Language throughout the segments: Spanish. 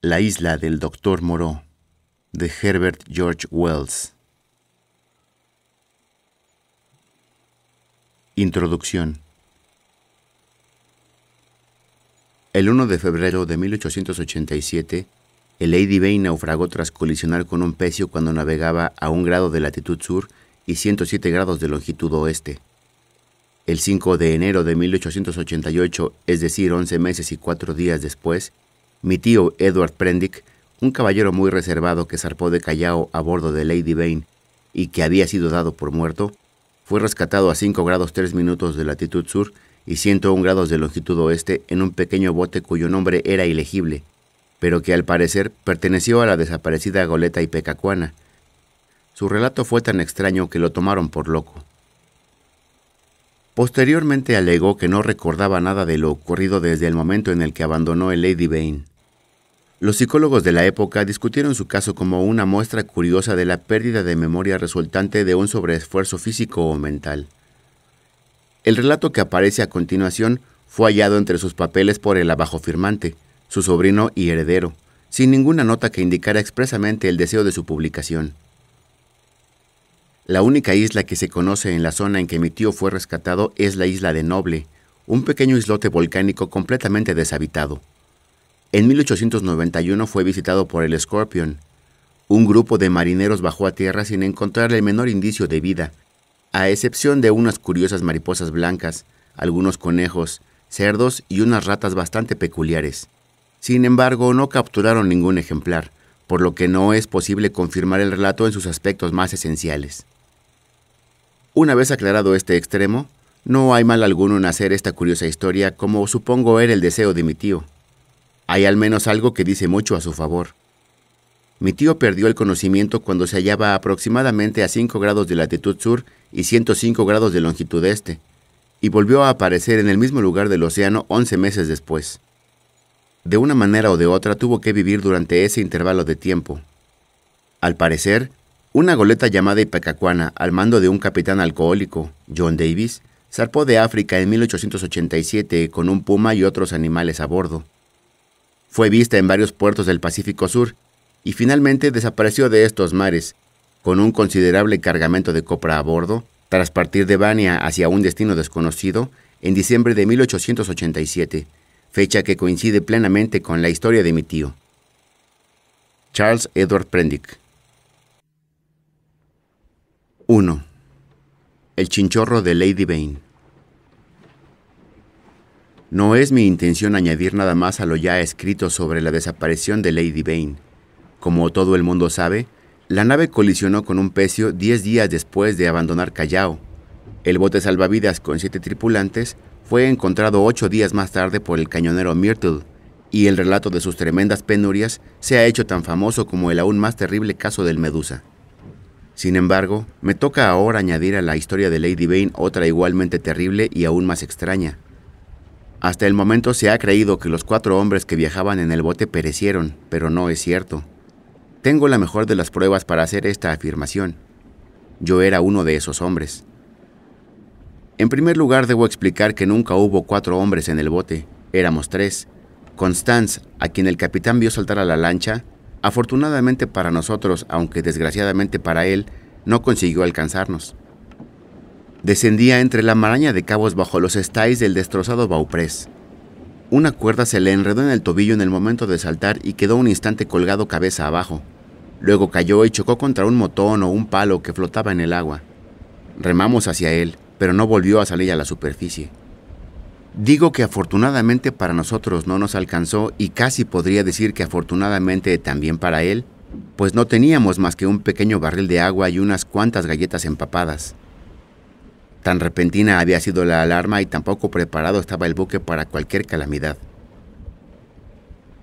La isla del Doctor Moreau de Herbert George Wells. Introducción. El 1 de febrero de 1887, el Lady Bain naufragó tras colisionar con un pecio cuando navegaba a un grado de latitud sur y 107 grados de longitud oeste. El 5 de enero de 1888, es decir, 11 meses y 4 días después, mi tío Edward Prendick, un caballero muy reservado que zarpó de Callao a bordo de Lady Vane y que había sido dado por muerto, fue rescatado a 5 grados 3 minutos de latitud sur y 101 grados de longitud oeste en un pequeño bote cuyo nombre era ilegible, pero que al parecer perteneció a la desaparecida goleta Ipecacuana. Su relato fue tan extraño que lo tomaron por loco. Posteriormente alegó que no recordaba nada de lo ocurrido desde el momento en el que abandonó el Lady Bane. Los psicólogos de la época discutieron su caso como una muestra curiosa de la pérdida de memoria resultante de un sobreesfuerzo físico o mental. El relato que aparece a continuación fue hallado entre sus papeles por el abajo firmante, su sobrino y heredero, sin ninguna nota que indicara expresamente el deseo de su publicación. La única isla que se conoce en la zona en que mi tío fue rescatado es la isla de Noble, un pequeño islote volcánico completamente deshabitado. En 1891 fue visitado por el Scorpion. Un grupo de marineros bajó a tierra sin encontrar el menor indicio de vida, a excepción de unas curiosas mariposas blancas, algunos conejos, cerdos y unas ratas bastante peculiares. Sin embargo, no capturaron ningún ejemplar, por lo que no es posible confirmar el relato en sus aspectos más esenciales. Una vez aclarado este extremo, no hay mal alguno en hacer esta curiosa historia como supongo era el deseo de mi tío. Hay al menos algo que dice mucho a su favor. Mi tío perdió el conocimiento cuando se hallaba aproximadamente a 5 grados de latitud sur y 105 grados de longitud este, y volvió a aparecer en el mismo lugar del océano 11 meses después. De una manera o de otra tuvo que vivir durante ese intervalo de tiempo. Al parecer, una goleta llamada Ipecacuana, al mando de un capitán alcohólico, John Davis, zarpó de África en 1887 con un puma y otros animales a bordo. Fue vista en varios puertos del Pacífico Sur y finalmente desapareció de estos mares, con un considerable cargamento de copra a bordo, tras partir de Bania hacia un destino desconocido en diciembre de 1887, fecha que coincide plenamente con la historia de mi tío. Charles Edward Prendick 1. El chinchorro de Lady Bane. No es mi intención añadir nada más a lo ya escrito sobre la desaparición de Lady Bane. Como todo el mundo sabe, la nave colisionó con un pecio 10 días después de abandonar Callao. El bote salvavidas con siete tripulantes fue encontrado ocho días más tarde por el cañonero Myrtle, y el relato de sus tremendas penurias se ha hecho tan famoso como el aún más terrible caso del Medusa. Sin embargo, me toca ahora añadir a la historia de Lady Vane otra igualmente terrible y aún más extraña. Hasta el momento se ha creído que los cuatro hombres que viajaban en el bote perecieron, pero no es cierto. Tengo la mejor de las pruebas para hacer esta afirmación. Yo era uno de esos hombres. En primer lugar, debo explicar que nunca hubo cuatro hombres en el bote, éramos tres. Constance, a quien el capitán vio saltar a la lancha, Afortunadamente para nosotros, aunque desgraciadamente para él, no consiguió alcanzarnos. Descendía entre la maraña de cabos bajo los estais del destrozado bauprés. Una cuerda se le enredó en el tobillo en el momento de saltar y quedó un instante colgado cabeza abajo. Luego cayó y chocó contra un motón o un palo que flotaba en el agua. Remamos hacia él, pero no volvió a salir a la superficie. Digo que afortunadamente para nosotros no nos alcanzó y casi podría decir que afortunadamente también para él, pues no teníamos más que un pequeño barril de agua y unas cuantas galletas empapadas. Tan repentina había sido la alarma y tampoco preparado estaba el buque para cualquier calamidad.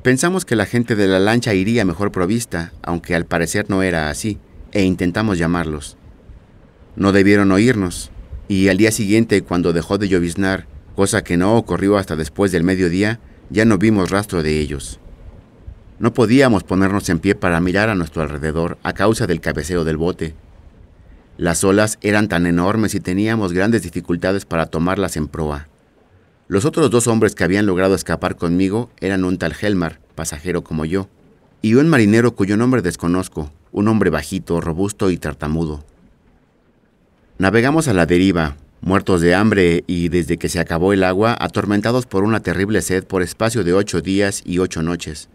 Pensamos que la gente de la lancha iría mejor provista, aunque al parecer no era así, e intentamos llamarlos. No debieron oírnos, y al día siguiente, cuando dejó de lloviznar, cosa que no ocurrió hasta después del mediodía, ya no vimos rastro de ellos. No podíamos ponernos en pie para mirar a nuestro alrededor a causa del cabeceo del bote. Las olas eran tan enormes y teníamos grandes dificultades para tomarlas en proa. Los otros dos hombres que habían logrado escapar conmigo eran un tal Helmar, pasajero como yo, y un marinero cuyo nombre desconozco, un hombre bajito, robusto y tartamudo. Navegamos a la deriva, Muertos de hambre y desde que se acabó el agua, atormentados por una terrible sed por espacio de ocho días y ocho noches.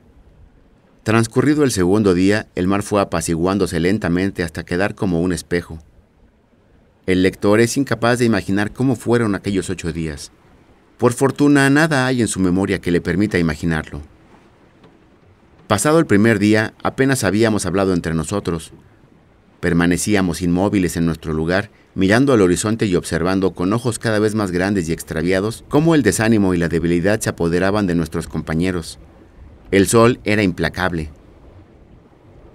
Transcurrido el segundo día, el mar fue apaciguándose lentamente hasta quedar como un espejo. El lector es incapaz de imaginar cómo fueron aquellos ocho días. Por fortuna, nada hay en su memoria que le permita imaginarlo. Pasado el primer día, apenas habíamos hablado entre nosotros. Permanecíamos inmóviles en nuestro lugar mirando al horizonte y observando con ojos cada vez más grandes y extraviados cómo el desánimo y la debilidad se apoderaban de nuestros compañeros. El sol era implacable.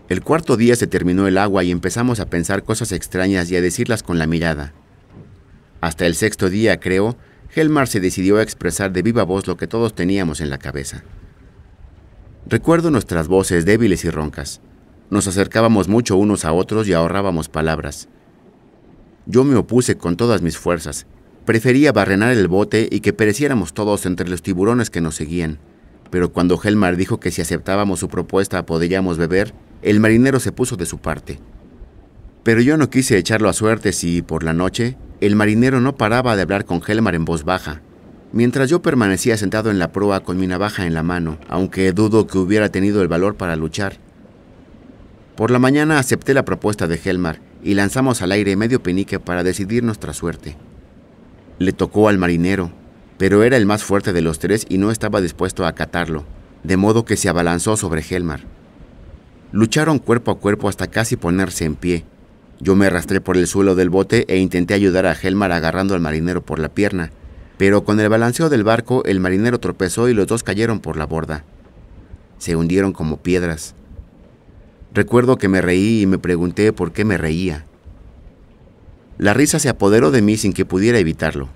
El cuarto día se terminó el agua y empezamos a pensar cosas extrañas y a decirlas con la mirada. Hasta el sexto día, creo, Helmar se decidió a expresar de viva voz lo que todos teníamos en la cabeza. Recuerdo nuestras voces débiles y roncas. Nos acercábamos mucho unos a otros y ahorrábamos palabras. Yo me opuse con todas mis fuerzas. Prefería barrenar el bote y que pereciéramos todos entre los tiburones que nos seguían. Pero cuando Helmar dijo que si aceptábamos su propuesta podríamos beber, el marinero se puso de su parte. Pero yo no quise echarlo a suerte si, por la noche, el marinero no paraba de hablar con Helmar en voz baja, Mientras yo permanecía sentado en la proa con mi navaja en la mano, aunque dudo que hubiera tenido el valor para luchar. Por la mañana acepté la propuesta de Helmar y lanzamos al aire medio penique para decidir nuestra suerte. Le tocó al marinero, pero era el más fuerte de los tres y no estaba dispuesto a acatarlo, de modo que se abalanzó sobre Helmar. Lucharon cuerpo a cuerpo hasta casi ponerse en pie. Yo me arrastré por el suelo del bote e intenté ayudar a Helmar agarrando al marinero por la pierna, pero con el balanceo del barco el marinero tropezó y los dos cayeron por la borda. Se hundieron como piedras. Recuerdo que me reí y me pregunté por qué me reía. La risa se apoderó de mí sin que pudiera evitarlo.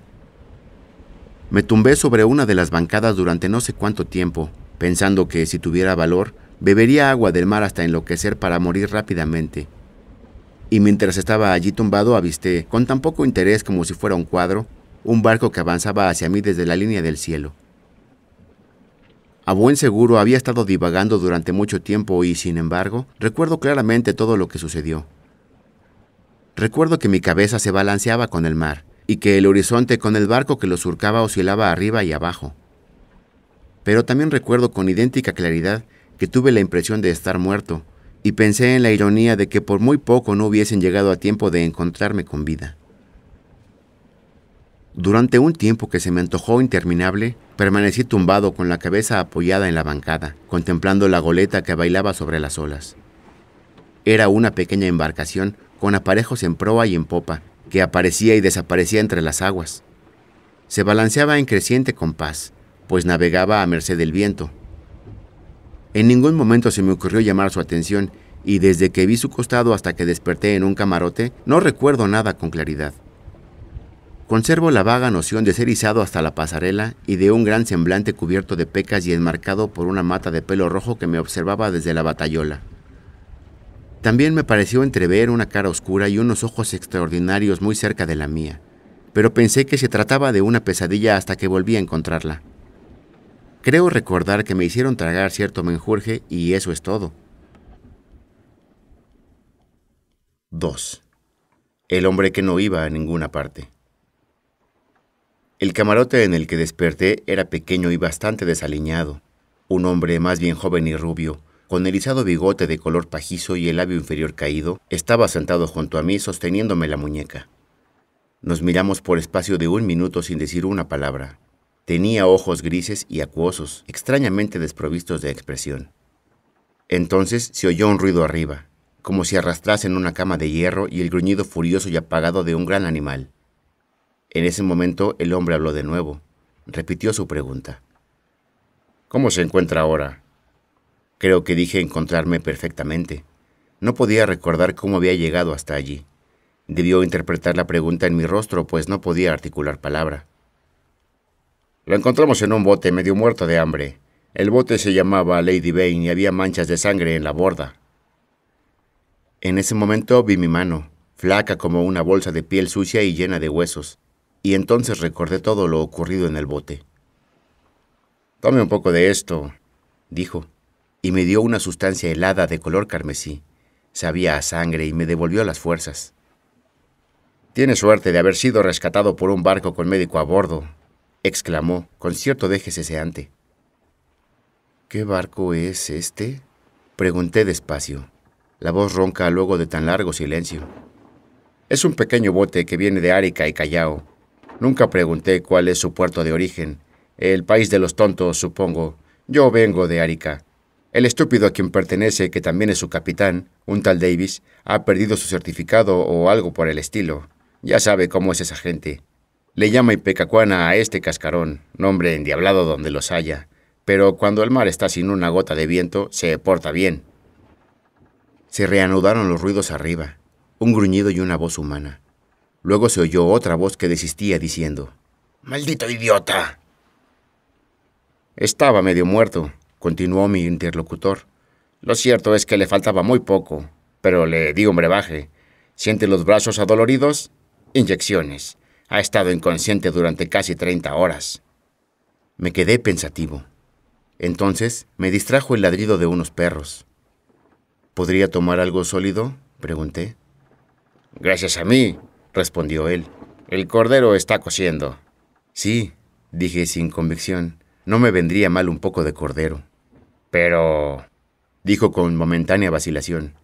Me tumbé sobre una de las bancadas durante no sé cuánto tiempo, pensando que si tuviera valor, bebería agua del mar hasta enloquecer para morir rápidamente. Y mientras estaba allí tumbado avisté, con tan poco interés como si fuera un cuadro, un barco que avanzaba hacia mí desde la línea del cielo. A buen seguro había estado divagando durante mucho tiempo y, sin embargo, recuerdo claramente todo lo que sucedió. Recuerdo que mi cabeza se balanceaba con el mar y que el horizonte con el barco que lo surcaba oscilaba arriba y abajo. Pero también recuerdo con idéntica claridad que tuve la impresión de estar muerto y pensé en la ironía de que por muy poco no hubiesen llegado a tiempo de encontrarme con vida. Durante un tiempo que se me antojó interminable, permanecí tumbado con la cabeza apoyada en la bancada, contemplando la goleta que bailaba sobre las olas. Era una pequeña embarcación con aparejos en proa y en popa, que aparecía y desaparecía entre las aguas. Se balanceaba en creciente compás, pues navegaba a merced del viento. En ningún momento se me ocurrió llamar su atención, y desde que vi su costado hasta que desperté en un camarote, no recuerdo nada con claridad. Conservo la vaga noción de ser izado hasta la pasarela y de un gran semblante cubierto de pecas y enmarcado por una mata de pelo rojo que me observaba desde la batallola. También me pareció entrever una cara oscura y unos ojos extraordinarios muy cerca de la mía, pero pensé que se trataba de una pesadilla hasta que volví a encontrarla. Creo recordar que me hicieron tragar cierto menjurje y eso es todo. 2. El hombre que no iba a ninguna parte. El camarote en el que desperté era pequeño y bastante desaliñado. Un hombre más bien joven y rubio, con erizado bigote de color pajizo y el labio inferior caído, estaba sentado junto a mí sosteniéndome la muñeca. Nos miramos por espacio de un minuto sin decir una palabra. Tenía ojos grises y acuosos, extrañamente desprovistos de expresión. Entonces se oyó un ruido arriba, como si arrastrasen una cama de hierro y el gruñido furioso y apagado de un gran animal. En ese momento el hombre habló de nuevo. Repitió su pregunta. ¿Cómo se encuentra ahora? Creo que dije encontrarme perfectamente. No podía recordar cómo había llegado hasta allí. Debió interpretar la pregunta en mi rostro, pues no podía articular palabra. Lo encontramos en un bote medio muerto de hambre. El bote se llamaba Lady Bane y había manchas de sangre en la borda. En ese momento vi mi mano, flaca como una bolsa de piel sucia y llena de huesos y entonces recordé todo lo ocurrido en el bote. Tome un poco de esto, dijo, y me dio una sustancia helada de color carmesí. Sabía a sangre y me devolvió las fuerzas. Tiene suerte de haber sido rescatado por un barco con médico a bordo, exclamó, con cierto deje ¿Qué barco es este? Pregunté despacio, la voz ronca luego de tan largo silencio. Es un pequeño bote que viene de Arica y Callao, Nunca pregunté cuál es su puerto de origen. El país de los tontos, supongo. Yo vengo de Arica. El estúpido a quien pertenece, que también es su capitán, un tal Davis, ha perdido su certificado o algo por el estilo. Ya sabe cómo es esa gente. Le llama Ipecacuana a este cascarón, nombre endiablado donde los haya. Pero cuando el mar está sin una gota de viento, se porta bien. Se reanudaron los ruidos arriba, un gruñido y una voz humana. Luego se oyó otra voz que desistía diciendo, ¡Maldito idiota! Estaba medio muerto, continuó mi interlocutor. Lo cierto es que le faltaba muy poco, pero le di un brebaje. Siente los brazos adoloridos, inyecciones. Ha estado inconsciente durante casi treinta horas. Me quedé pensativo. Entonces me distrajo el ladrido de unos perros. ¿Podría tomar algo sólido? pregunté. Gracias a mí, respondió él. El cordero está cociendo. Sí, dije sin convicción. No me vendría mal un poco de cordero. Pero... dijo con momentánea vacilación.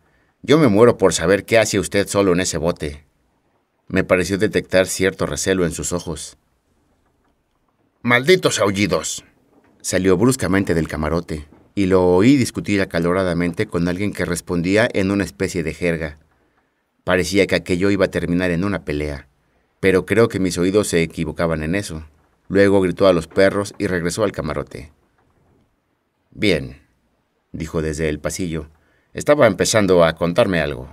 Yo me muero por saber qué hace usted solo en ese bote. Me pareció detectar cierto recelo en sus ojos. ¡Malditos aullidos! Salió bruscamente del camarote y lo oí discutir acaloradamente con alguien que respondía en una especie de jerga. Parecía que aquello iba a terminar en una pelea, pero creo que mis oídos se equivocaban en eso. Luego gritó a los perros y regresó al camarote. Bien, dijo desde el pasillo. Estaba empezando a contarme algo.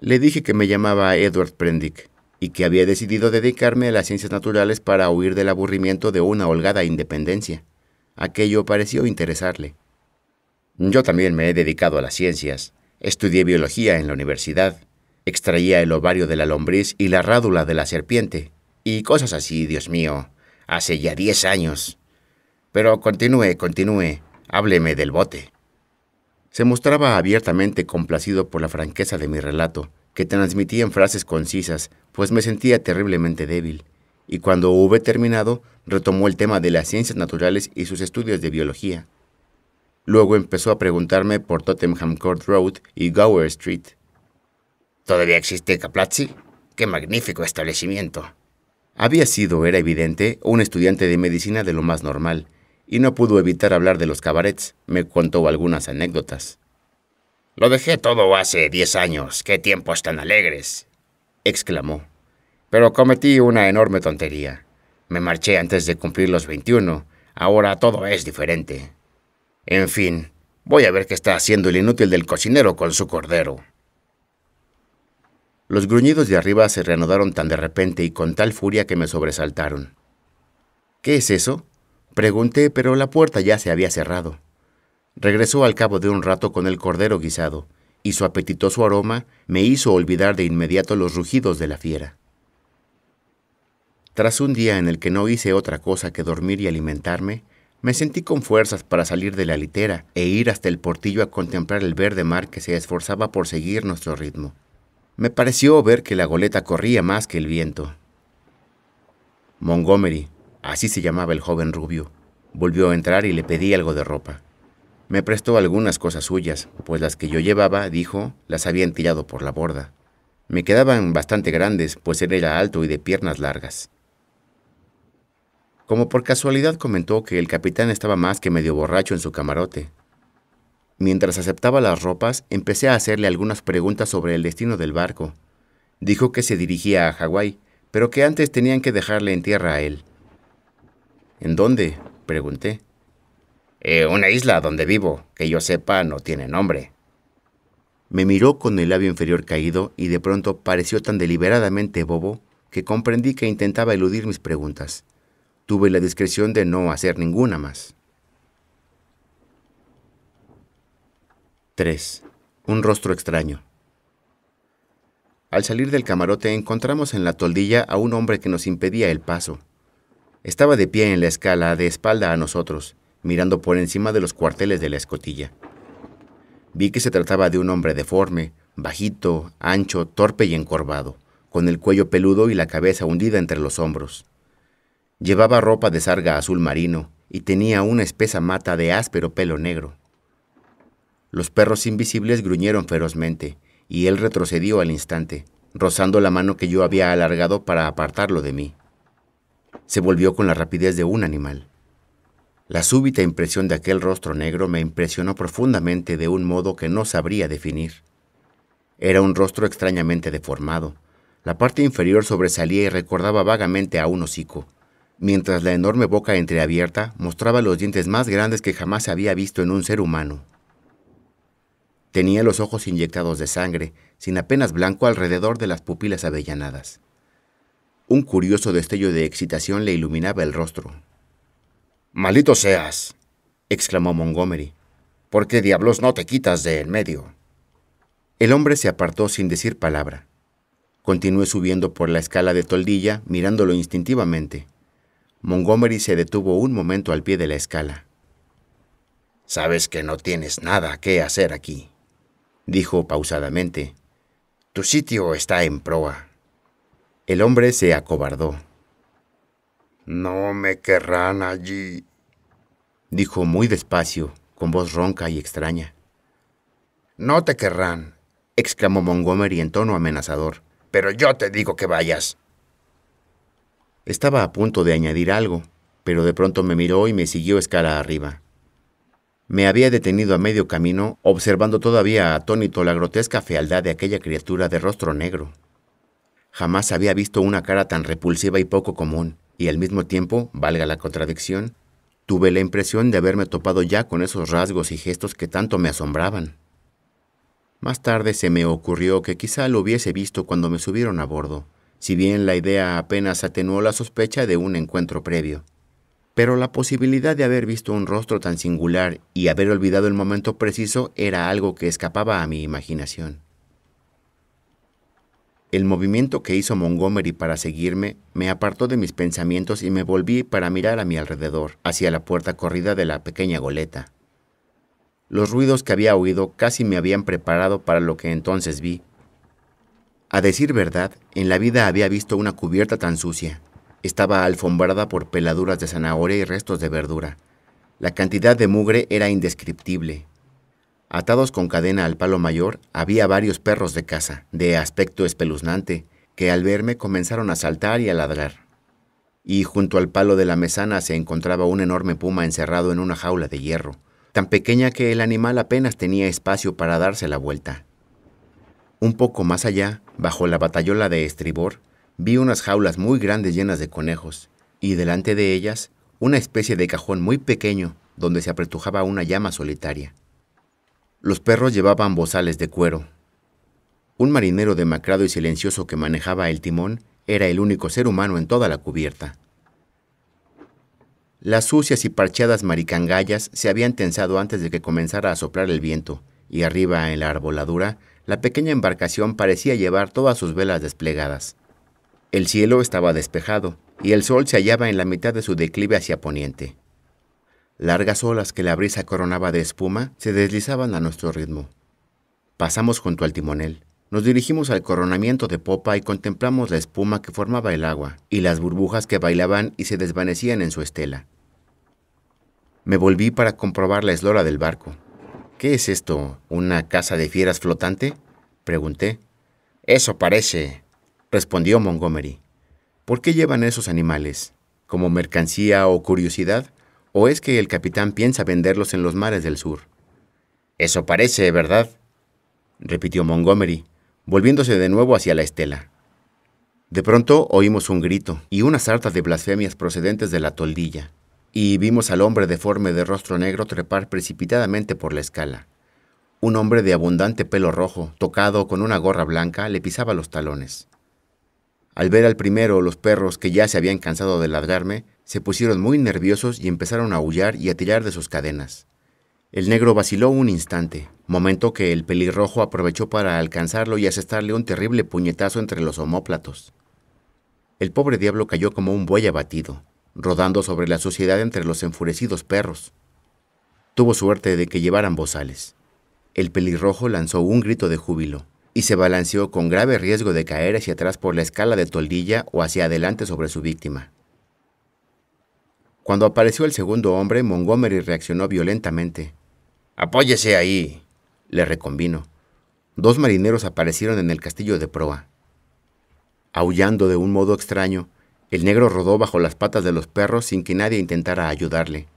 Le dije que me llamaba Edward Prendick y que había decidido dedicarme a las ciencias naturales para huir del aburrimiento de una holgada independencia. Aquello pareció interesarle. Yo también me he dedicado a las ciencias. Estudié biología en la universidad Extraía el ovario de la lombriz y la rádula de la serpiente. Y cosas así, Dios mío. Hace ya diez años. Pero continúe, continúe. Hábleme del bote. Se mostraba abiertamente complacido por la franqueza de mi relato, que transmitía en frases concisas, pues me sentía terriblemente débil. Y cuando hube terminado, retomó el tema de las ciencias naturales y sus estudios de biología. Luego empezó a preguntarme por Tottenham Court Road y Gower Street, Todavía existe Caplazzi. ¡Qué magnífico establecimiento! Había sido, era evidente, un estudiante de medicina de lo más normal, y no pudo evitar hablar de los cabarets. Me contó algunas anécdotas. Lo dejé todo hace diez años. ¡Qué tiempos tan alegres! exclamó. Pero cometí una enorme tontería. Me marché antes de cumplir los veintiuno, Ahora todo es diferente. En fin, voy a ver qué está haciendo el inútil del cocinero con su cordero. Los gruñidos de arriba se reanudaron tan de repente y con tal furia que me sobresaltaron. ¿Qué es eso? Pregunté, pero la puerta ya se había cerrado. Regresó al cabo de un rato con el cordero guisado, y su apetitoso aroma me hizo olvidar de inmediato los rugidos de la fiera. Tras un día en el que no hice otra cosa que dormir y alimentarme, me sentí con fuerzas para salir de la litera e ir hasta el portillo a contemplar el verde mar que se esforzaba por seguir nuestro ritmo. Me pareció ver que la goleta corría más que el viento. Montgomery, así se llamaba el joven rubio, volvió a entrar y le pedí algo de ropa. Me prestó algunas cosas suyas, pues las que yo llevaba, dijo, las habían tirado por la borda. Me quedaban bastante grandes, pues él era alto y de piernas largas. Como por casualidad comentó que el capitán estaba más que medio borracho en su camarote, Mientras aceptaba las ropas, empecé a hacerle algunas preguntas sobre el destino del barco. Dijo que se dirigía a Hawái, pero que antes tenían que dejarle en tierra a él. ¿En dónde? pregunté. Eh, una isla donde vivo, que yo sepa no tiene nombre. Me miró con el labio inferior caído y de pronto pareció tan deliberadamente bobo que comprendí que intentaba eludir mis preguntas. Tuve la discreción de no hacer ninguna más. 3. Un rostro extraño. Al salir del camarote encontramos en la toldilla a un hombre que nos impedía el paso. Estaba de pie en la escala, de espalda a nosotros, mirando por encima de los cuarteles de la escotilla. Vi que se trataba de un hombre deforme, bajito, ancho, torpe y encorvado, con el cuello peludo y la cabeza hundida entre los hombros. Llevaba ropa de sarga azul marino y tenía una espesa mata de áspero pelo negro. Los perros invisibles gruñeron ferozmente, y él retrocedió al instante, rozando la mano que yo había alargado para apartarlo de mí. Se volvió con la rapidez de un animal. La súbita impresión de aquel rostro negro me impresionó profundamente de un modo que no sabría definir. Era un rostro extrañamente deformado. La parte inferior sobresalía y recordaba vagamente a un hocico, mientras la enorme boca entreabierta mostraba los dientes más grandes que jamás había visto en un ser humano. Tenía los ojos inyectados de sangre, sin apenas blanco alrededor de las pupilas avellanadas. Un curioso destello de excitación le iluminaba el rostro. "Malito seas, exclamó Montgomery. ¿Por qué diablos no te quitas de en medio? El hombre se apartó sin decir palabra. Continué subiendo por la escala de toldilla, mirándolo instintivamente. Montgomery se detuvo un momento al pie de la escala. Sabes que no tienes nada que hacer aquí, dijo pausadamente. Tu sitio está en proa. El hombre se acobardó. No me querrán allí, dijo muy despacio, con voz ronca y extraña. No te querrán, exclamó Montgomery en tono amenazador, pero yo te digo que vayas. Estaba a punto de añadir algo, pero de pronto me miró y me siguió escala arriba. Me había detenido a medio camino, observando todavía atónito la grotesca fealdad de aquella criatura de rostro negro. Jamás había visto una cara tan repulsiva y poco común, y al mismo tiempo, valga la contradicción, tuve la impresión de haberme topado ya con esos rasgos y gestos que tanto me asombraban. Más tarde se me ocurrió que quizá lo hubiese visto cuando me subieron a bordo, si bien la idea apenas atenuó la sospecha de un encuentro previo pero la posibilidad de haber visto un rostro tan singular y haber olvidado el momento preciso era algo que escapaba a mi imaginación. El movimiento que hizo Montgomery para seguirme me apartó de mis pensamientos y me volví para mirar a mi alrededor, hacia la puerta corrida de la pequeña goleta. Los ruidos que había oído casi me habían preparado para lo que entonces vi. A decir verdad, en la vida había visto una cubierta tan sucia. Estaba alfombrada por peladuras de zanahoria y restos de verdura. La cantidad de mugre era indescriptible. Atados con cadena al palo mayor, había varios perros de caza, de aspecto espeluznante, que al verme comenzaron a saltar y a ladrar. Y junto al palo de la mesana se encontraba un enorme puma encerrado en una jaula de hierro, tan pequeña que el animal apenas tenía espacio para darse la vuelta. Un poco más allá, bajo la batallola de estribor, Vi unas jaulas muy grandes llenas de conejos, y delante de ellas una especie de cajón muy pequeño donde se apretujaba una llama solitaria. Los perros llevaban bozales de cuero. Un marinero demacrado y silencioso que manejaba el timón era el único ser humano en toda la cubierta. Las sucias y parcheadas maricangallas se habían tensado antes de que comenzara a soplar el viento, y arriba en la arboladura, la pequeña embarcación parecía llevar todas sus velas desplegadas. El cielo estaba despejado y el sol se hallaba en la mitad de su declive hacia poniente. Largas olas que la brisa coronaba de espuma se deslizaban a nuestro ritmo. Pasamos junto al timonel. Nos dirigimos al coronamiento de popa y contemplamos la espuma que formaba el agua y las burbujas que bailaban y se desvanecían en su estela. Me volví para comprobar la eslora del barco. ¿Qué es esto? ¿Una casa de fieras flotante? Pregunté. Eso parece, respondió Montgomery. ¿Por qué llevan esos animales? ¿Como mercancía o curiosidad? ¿O es que el capitán piensa venderlos en los mares del sur? Eso parece, ¿verdad? repitió Montgomery, volviéndose de nuevo hacia la estela. De pronto oímos un grito y una sarta de blasfemias procedentes de la toldilla, y vimos al hombre deforme de rostro negro trepar precipitadamente por la escala. Un hombre de abundante pelo rojo, tocado con una gorra blanca, le pisaba los talones. Al ver al primero, los perros, que ya se habían cansado de ladrarme, se pusieron muy nerviosos y empezaron a aullar y a tirar de sus cadenas. El negro vaciló un instante, momento que el pelirrojo aprovechó para alcanzarlo y asestarle un terrible puñetazo entre los omóplatos. El pobre diablo cayó como un buey abatido, rodando sobre la suciedad entre los enfurecidos perros. Tuvo suerte de que llevaran bozales. El pelirrojo lanzó un grito de júbilo y se balanceó con grave riesgo de caer hacia atrás por la escala de toldilla o hacia adelante sobre su víctima. Cuando apareció el segundo hombre, Montgomery reaccionó violentamente. Apóyese ahí, le reconvino. Dos marineros aparecieron en el castillo de proa. Aullando de un modo extraño, el negro rodó bajo las patas de los perros sin que nadie intentara ayudarle.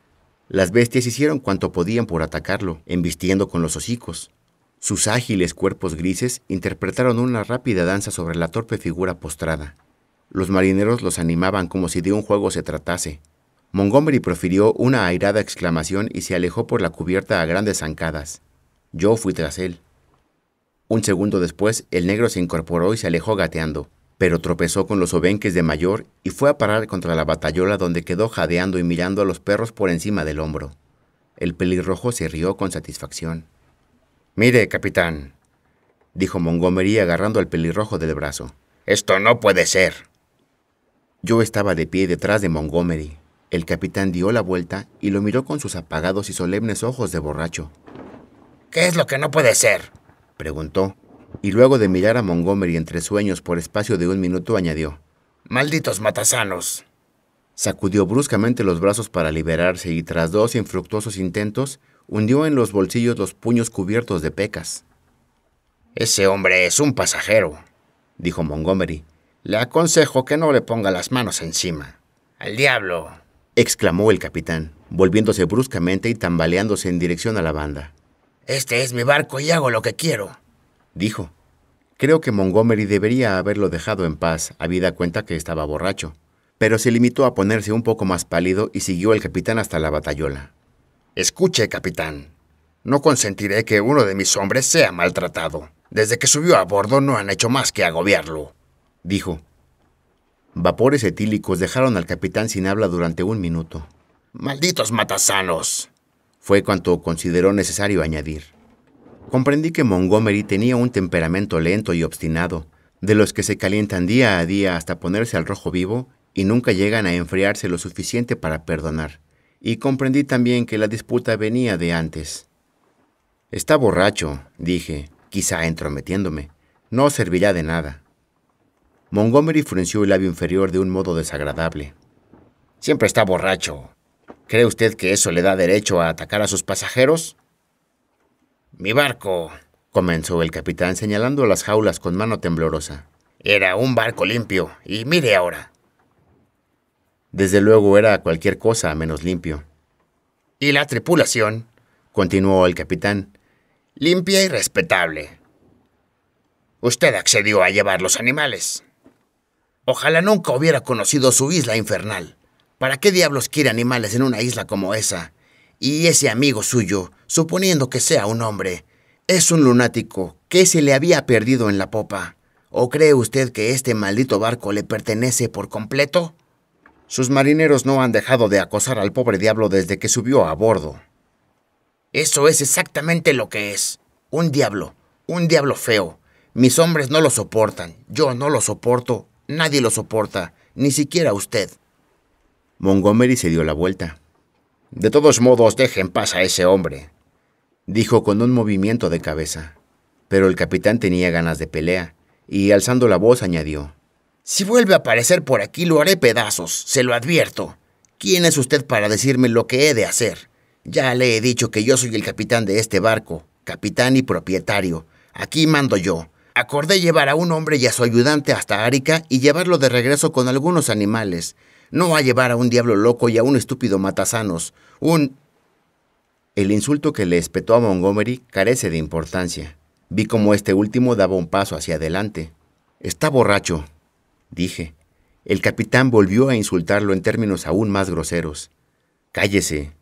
Las bestias hicieron cuanto podían por atacarlo, embistiendo con los hocicos, sus ágiles cuerpos grises interpretaron una rápida danza sobre la torpe figura postrada. Los marineros los animaban como si de un juego se tratase. Montgomery profirió una airada exclamación y se alejó por la cubierta a grandes zancadas. Yo fui tras él. Un segundo después, el negro se incorporó y se alejó gateando, pero tropezó con los obenques de mayor y fue a parar contra la batallola donde quedó jadeando y mirando a los perros por encima del hombro. El pelirrojo se rió con satisfacción. Mire, capitán, dijo Montgomery agarrando al pelirrojo del brazo. Esto no puede ser. Yo estaba de pie detrás de Montgomery. El capitán dio la vuelta y lo miró con sus apagados y solemnes ojos de borracho. ¿Qué es lo que no puede ser? preguntó, y luego de mirar a Montgomery entre sueños por espacio de un minuto añadió. Malditos matasanos. Sacudió bruscamente los brazos para liberarse y tras dos infructuosos intentos, hundió en los bolsillos los puños cubiertos de pecas. Ese hombre es un pasajero, dijo Montgomery. Le aconsejo que no le ponga las manos encima. ¡Al diablo! exclamó el capitán, volviéndose bruscamente y tambaleándose en dirección a la banda. Este es mi barco y hago lo que quiero, dijo. Creo que Montgomery debería haberlo dejado en paz, habida cuenta que estaba borracho, pero se limitó a ponerse un poco más pálido y siguió al capitán hasta la batallola. Escuche, capitán. No consentiré que uno de mis hombres sea maltratado. Desde que subió a bordo no han hecho más que agobiarlo, dijo. Vapores etílicos dejaron al capitán sin habla durante un minuto. ¡Malditos matasanos! fue cuanto consideró necesario añadir. Comprendí que Montgomery tenía un temperamento lento y obstinado, de los que se calientan día a día hasta ponerse al rojo vivo y nunca llegan a enfriarse lo suficiente para perdonar y comprendí también que la disputa venía de antes. Está borracho, dije, quizá entrometiéndome. No servirá de nada. Montgomery frunció el labio inferior de un modo desagradable. Siempre está borracho. ¿Cree usted que eso le da derecho a atacar a sus pasajeros? Mi barco, comenzó el capitán señalando las jaulas con mano temblorosa. Era un barco limpio, y mire ahora. Desde luego era cualquier cosa menos limpio. Y la tripulación, continuó el capitán, limpia y respetable. Usted accedió a llevar los animales. Ojalá nunca hubiera conocido su isla infernal. ¿Para qué diablos quiere animales en una isla como esa? Y ese amigo suyo, suponiendo que sea un hombre, es un lunático que se le había perdido en la popa. ¿O cree usted que este maldito barco le pertenece por completo? Sus marineros no han dejado de acosar al pobre diablo desde que subió a bordo. Eso es exactamente lo que es. Un diablo. Un diablo feo. Mis hombres no lo soportan. Yo no lo soporto. Nadie lo soporta. Ni siquiera usted. Montgomery se dio la vuelta. De todos modos, dejen paz a ese hombre, dijo con un movimiento de cabeza. Pero el capitán tenía ganas de pelea, y alzando la voz añadió, si vuelve a aparecer por aquí lo haré pedazos, se lo advierto. ¿Quién es usted para decirme lo que he de hacer? Ya le he dicho que yo soy el capitán de este barco, capitán y propietario. Aquí mando yo. Acordé llevar a un hombre y a su ayudante hasta Arica y llevarlo de regreso con algunos animales. No a llevar a un diablo loco y a un estúpido matazanos. Un... El insulto que le espetó a Montgomery carece de importancia. Vi cómo este último daba un paso hacia adelante. Está borracho, dije. El capitán volvió a insultarlo en términos aún más groseros. Cállese,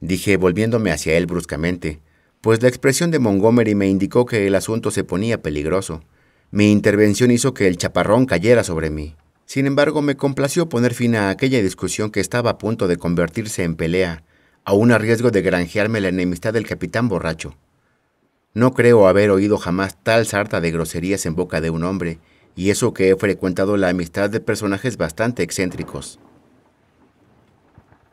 dije volviéndome hacia él bruscamente, pues la expresión de Montgomery me indicó que el asunto se ponía peligroso. Mi intervención hizo que el chaparrón cayera sobre mí. Sin embargo, me complació poner fin a aquella discusión que estaba a punto de convertirse en pelea, aún a riesgo de granjearme la enemistad del capitán borracho. No creo haber oído jamás tal sarta de groserías en boca de un hombre, y eso que he frecuentado la amistad de personajes bastante excéntricos.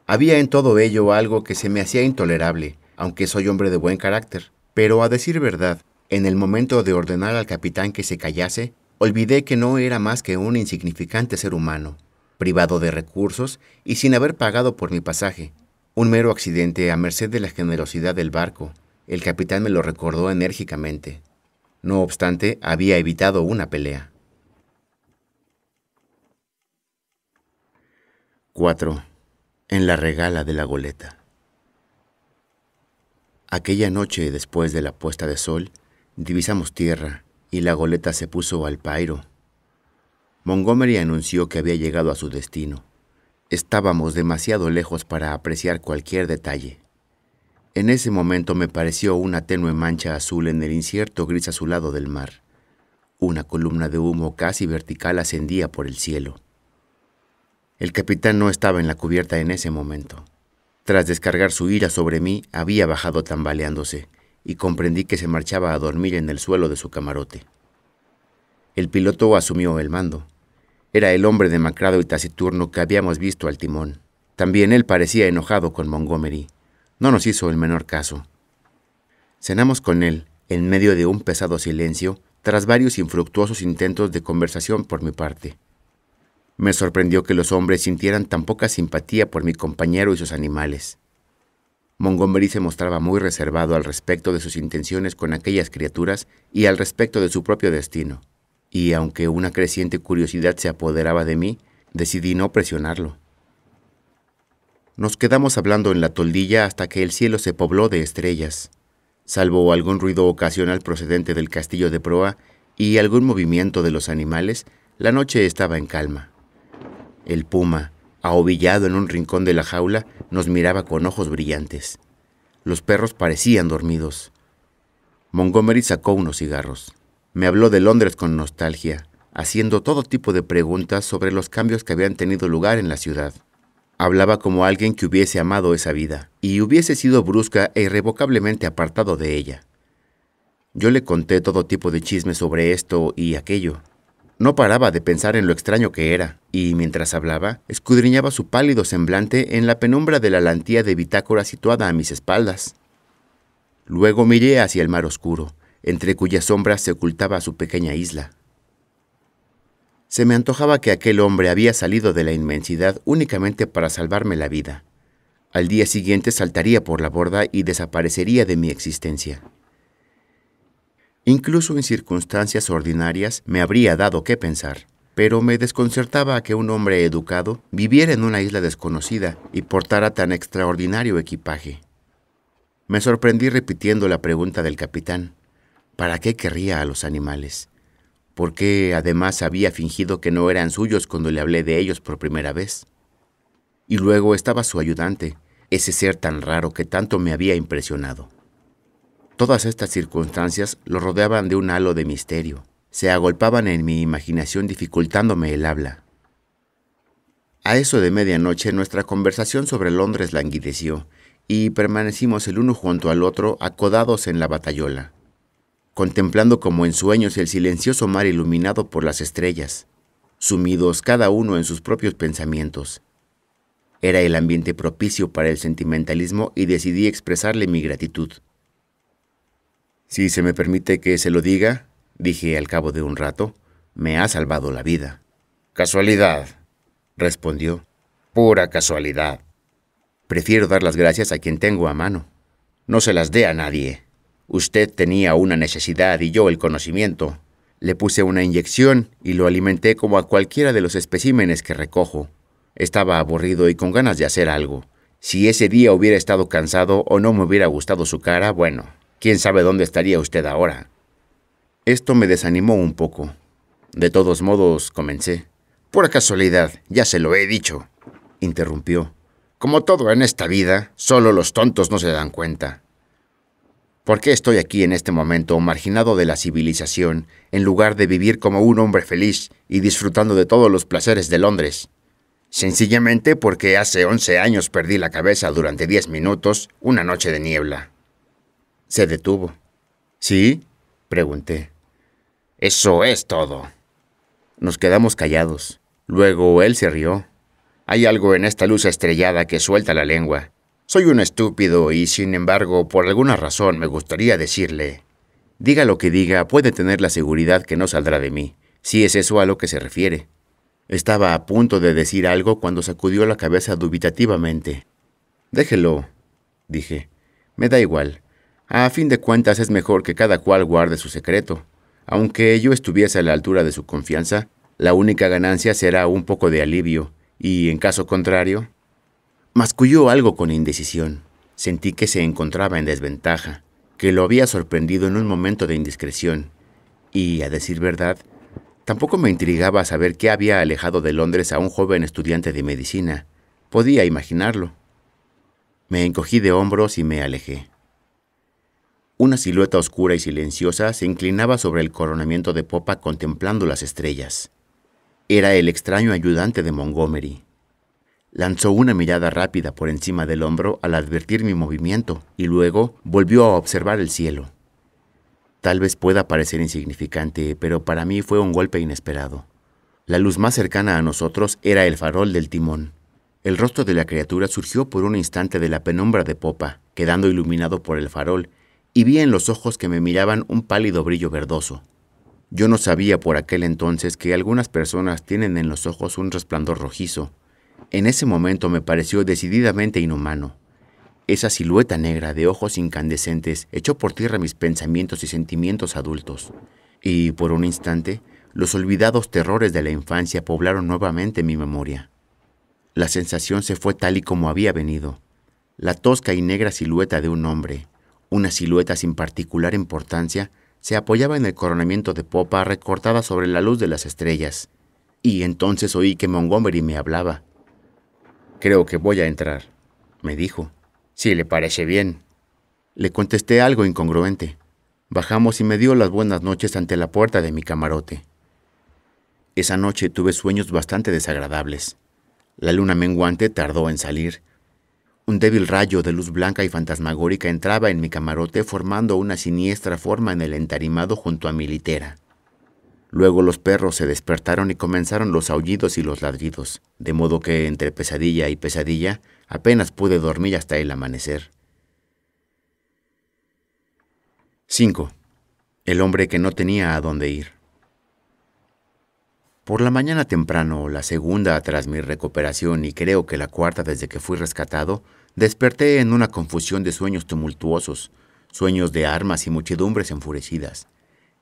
Había en todo ello algo que se me hacía intolerable, aunque soy hombre de buen carácter, pero a decir verdad, en el momento de ordenar al capitán que se callase, olvidé que no era más que un insignificante ser humano, privado de recursos y sin haber pagado por mi pasaje, un mero accidente a merced de la generosidad del barco. El capitán me lo recordó enérgicamente. No obstante, había evitado una pelea. 4. En la regala de la goleta. Aquella noche, después de la puesta de sol, divisamos tierra y la goleta se puso al pairo. Montgomery anunció que había llegado a su destino. Estábamos demasiado lejos para apreciar cualquier detalle. En ese momento me pareció una tenue mancha azul en el incierto gris azulado del mar. Una columna de humo casi vertical ascendía por el cielo. El capitán no estaba en la cubierta en ese momento. Tras descargar su ira sobre mí, había bajado tambaleándose, y comprendí que se marchaba a dormir en el suelo de su camarote. El piloto asumió el mando. Era el hombre demacrado y taciturno que habíamos visto al timón. También él parecía enojado con Montgomery. No nos hizo el menor caso. Cenamos con él, en medio de un pesado silencio, tras varios infructuosos intentos de conversación por mi parte. Me sorprendió que los hombres sintieran tan poca simpatía por mi compañero y sus animales. Montgomery se mostraba muy reservado al respecto de sus intenciones con aquellas criaturas y al respecto de su propio destino, y aunque una creciente curiosidad se apoderaba de mí, decidí no presionarlo. Nos quedamos hablando en la toldilla hasta que el cielo se pobló de estrellas, salvo algún ruido ocasional procedente del castillo de proa y algún movimiento de los animales, la noche estaba en calma. El puma, ahobillado en un rincón de la jaula, nos miraba con ojos brillantes. Los perros parecían dormidos. Montgomery sacó unos cigarros. Me habló de Londres con nostalgia, haciendo todo tipo de preguntas sobre los cambios que habían tenido lugar en la ciudad. Hablaba como alguien que hubiese amado esa vida y hubiese sido brusca e irrevocablemente apartado de ella. Yo le conté todo tipo de chismes sobre esto y aquello, no paraba de pensar en lo extraño que era, y mientras hablaba, escudriñaba su pálido semblante en la penumbra de la lantía de bitácora situada a mis espaldas. Luego miré hacia el mar oscuro, entre cuyas sombras se ocultaba su pequeña isla. Se me antojaba que aquel hombre había salido de la inmensidad únicamente para salvarme la vida. Al día siguiente saltaría por la borda y desaparecería de mi existencia. Incluso en circunstancias ordinarias me habría dado que pensar, pero me desconcertaba que un hombre educado viviera en una isla desconocida y portara tan extraordinario equipaje. Me sorprendí repitiendo la pregunta del capitán. ¿Para qué querría a los animales? ¿Por qué además había fingido que no eran suyos cuando le hablé de ellos por primera vez? Y luego estaba su ayudante, ese ser tan raro que tanto me había impresionado. Todas estas circunstancias lo rodeaban de un halo de misterio. Se agolpaban en mi imaginación dificultándome el habla. A eso de medianoche nuestra conversación sobre Londres languideció y permanecimos el uno junto al otro acodados en la batallola, contemplando como en sueños el silencioso mar iluminado por las estrellas, sumidos cada uno en sus propios pensamientos. Era el ambiente propicio para el sentimentalismo y decidí expresarle mi gratitud. Si se me permite que se lo diga, dije al cabo de un rato, me ha salvado la vida. Casualidad, respondió. Pura casualidad. Prefiero dar las gracias a quien tengo a mano. No se las dé a nadie. Usted tenía una necesidad y yo el conocimiento. Le puse una inyección y lo alimenté como a cualquiera de los especímenes que recojo. Estaba aburrido y con ganas de hacer algo. Si ese día hubiera estado cansado o no me hubiera gustado su cara, bueno, ¿Quién sabe dónde estaría usted ahora? Esto me desanimó un poco. De todos modos, comencé. Por casualidad, ya se lo he dicho, interrumpió. Como todo en esta vida, solo los tontos no se dan cuenta. ¿Por qué estoy aquí en este momento marginado de la civilización, en lugar de vivir como un hombre feliz y disfrutando de todos los placeres de Londres? Sencillamente porque hace once años perdí la cabeza durante diez minutos una noche de niebla. Se detuvo. ¿Sí? pregunté. Eso es todo. Nos quedamos callados. Luego él se rió. Hay algo en esta luz estrellada que suelta la lengua. Soy un estúpido y sin embargo por alguna razón me gustaría decirle. Diga lo que diga, puede tener la seguridad que no saldrá de mí, si es eso a lo que se refiere. Estaba a punto de decir algo cuando sacudió la cabeza dubitativamente. Déjelo, dije. Me da igual. A fin de cuentas es mejor que cada cual guarde su secreto. Aunque ello estuviese a la altura de su confianza, la única ganancia será un poco de alivio, y en caso contrario... Masculló algo con indecisión. Sentí que se encontraba en desventaja, que lo había sorprendido en un momento de indiscreción, y, a decir verdad, tampoco me intrigaba saber qué había alejado de Londres a un joven estudiante de medicina. Podía imaginarlo. Me encogí de hombros y me alejé. Una silueta oscura y silenciosa se inclinaba sobre el coronamiento de popa contemplando las estrellas. Era el extraño ayudante de Montgomery. Lanzó una mirada rápida por encima del hombro al advertir mi movimiento y luego volvió a observar el cielo. Tal vez pueda parecer insignificante, pero para mí fue un golpe inesperado. La luz más cercana a nosotros era el farol del timón. El rostro de la criatura surgió por un instante de la penumbra de popa, quedando iluminado por el farol y vi en los ojos que me miraban un pálido brillo verdoso. Yo no sabía por aquel entonces que algunas personas tienen en los ojos un resplandor rojizo. En ese momento me pareció decididamente inhumano. Esa silueta negra de ojos incandescentes echó por tierra mis pensamientos y sentimientos adultos, y por un instante los olvidados terrores de la infancia poblaron nuevamente mi memoria. La sensación se fue tal y como había venido, la tosca y negra silueta de un hombre, una silueta sin particular importancia se apoyaba en el coronamiento de popa recortada sobre la luz de las estrellas, y entonces oí que Montgomery me hablaba. Creo que voy a entrar, me dijo. Si le parece bien. Le contesté algo incongruente. Bajamos y me dio las buenas noches ante la puerta de mi camarote. Esa noche tuve sueños bastante desagradables. La luna menguante tardó en salir, un débil rayo de luz blanca y fantasmagórica entraba en mi camarote formando una siniestra forma en el entarimado junto a mi litera. Luego los perros se despertaron y comenzaron los aullidos y los ladridos, de modo que entre pesadilla y pesadilla apenas pude dormir hasta el amanecer. 5. El hombre que no tenía a dónde ir. Por la mañana temprano, la segunda tras mi recuperación y creo que la cuarta desde que fui rescatado, desperté en una confusión de sueños tumultuosos, sueños de armas y muchedumbres enfurecidas,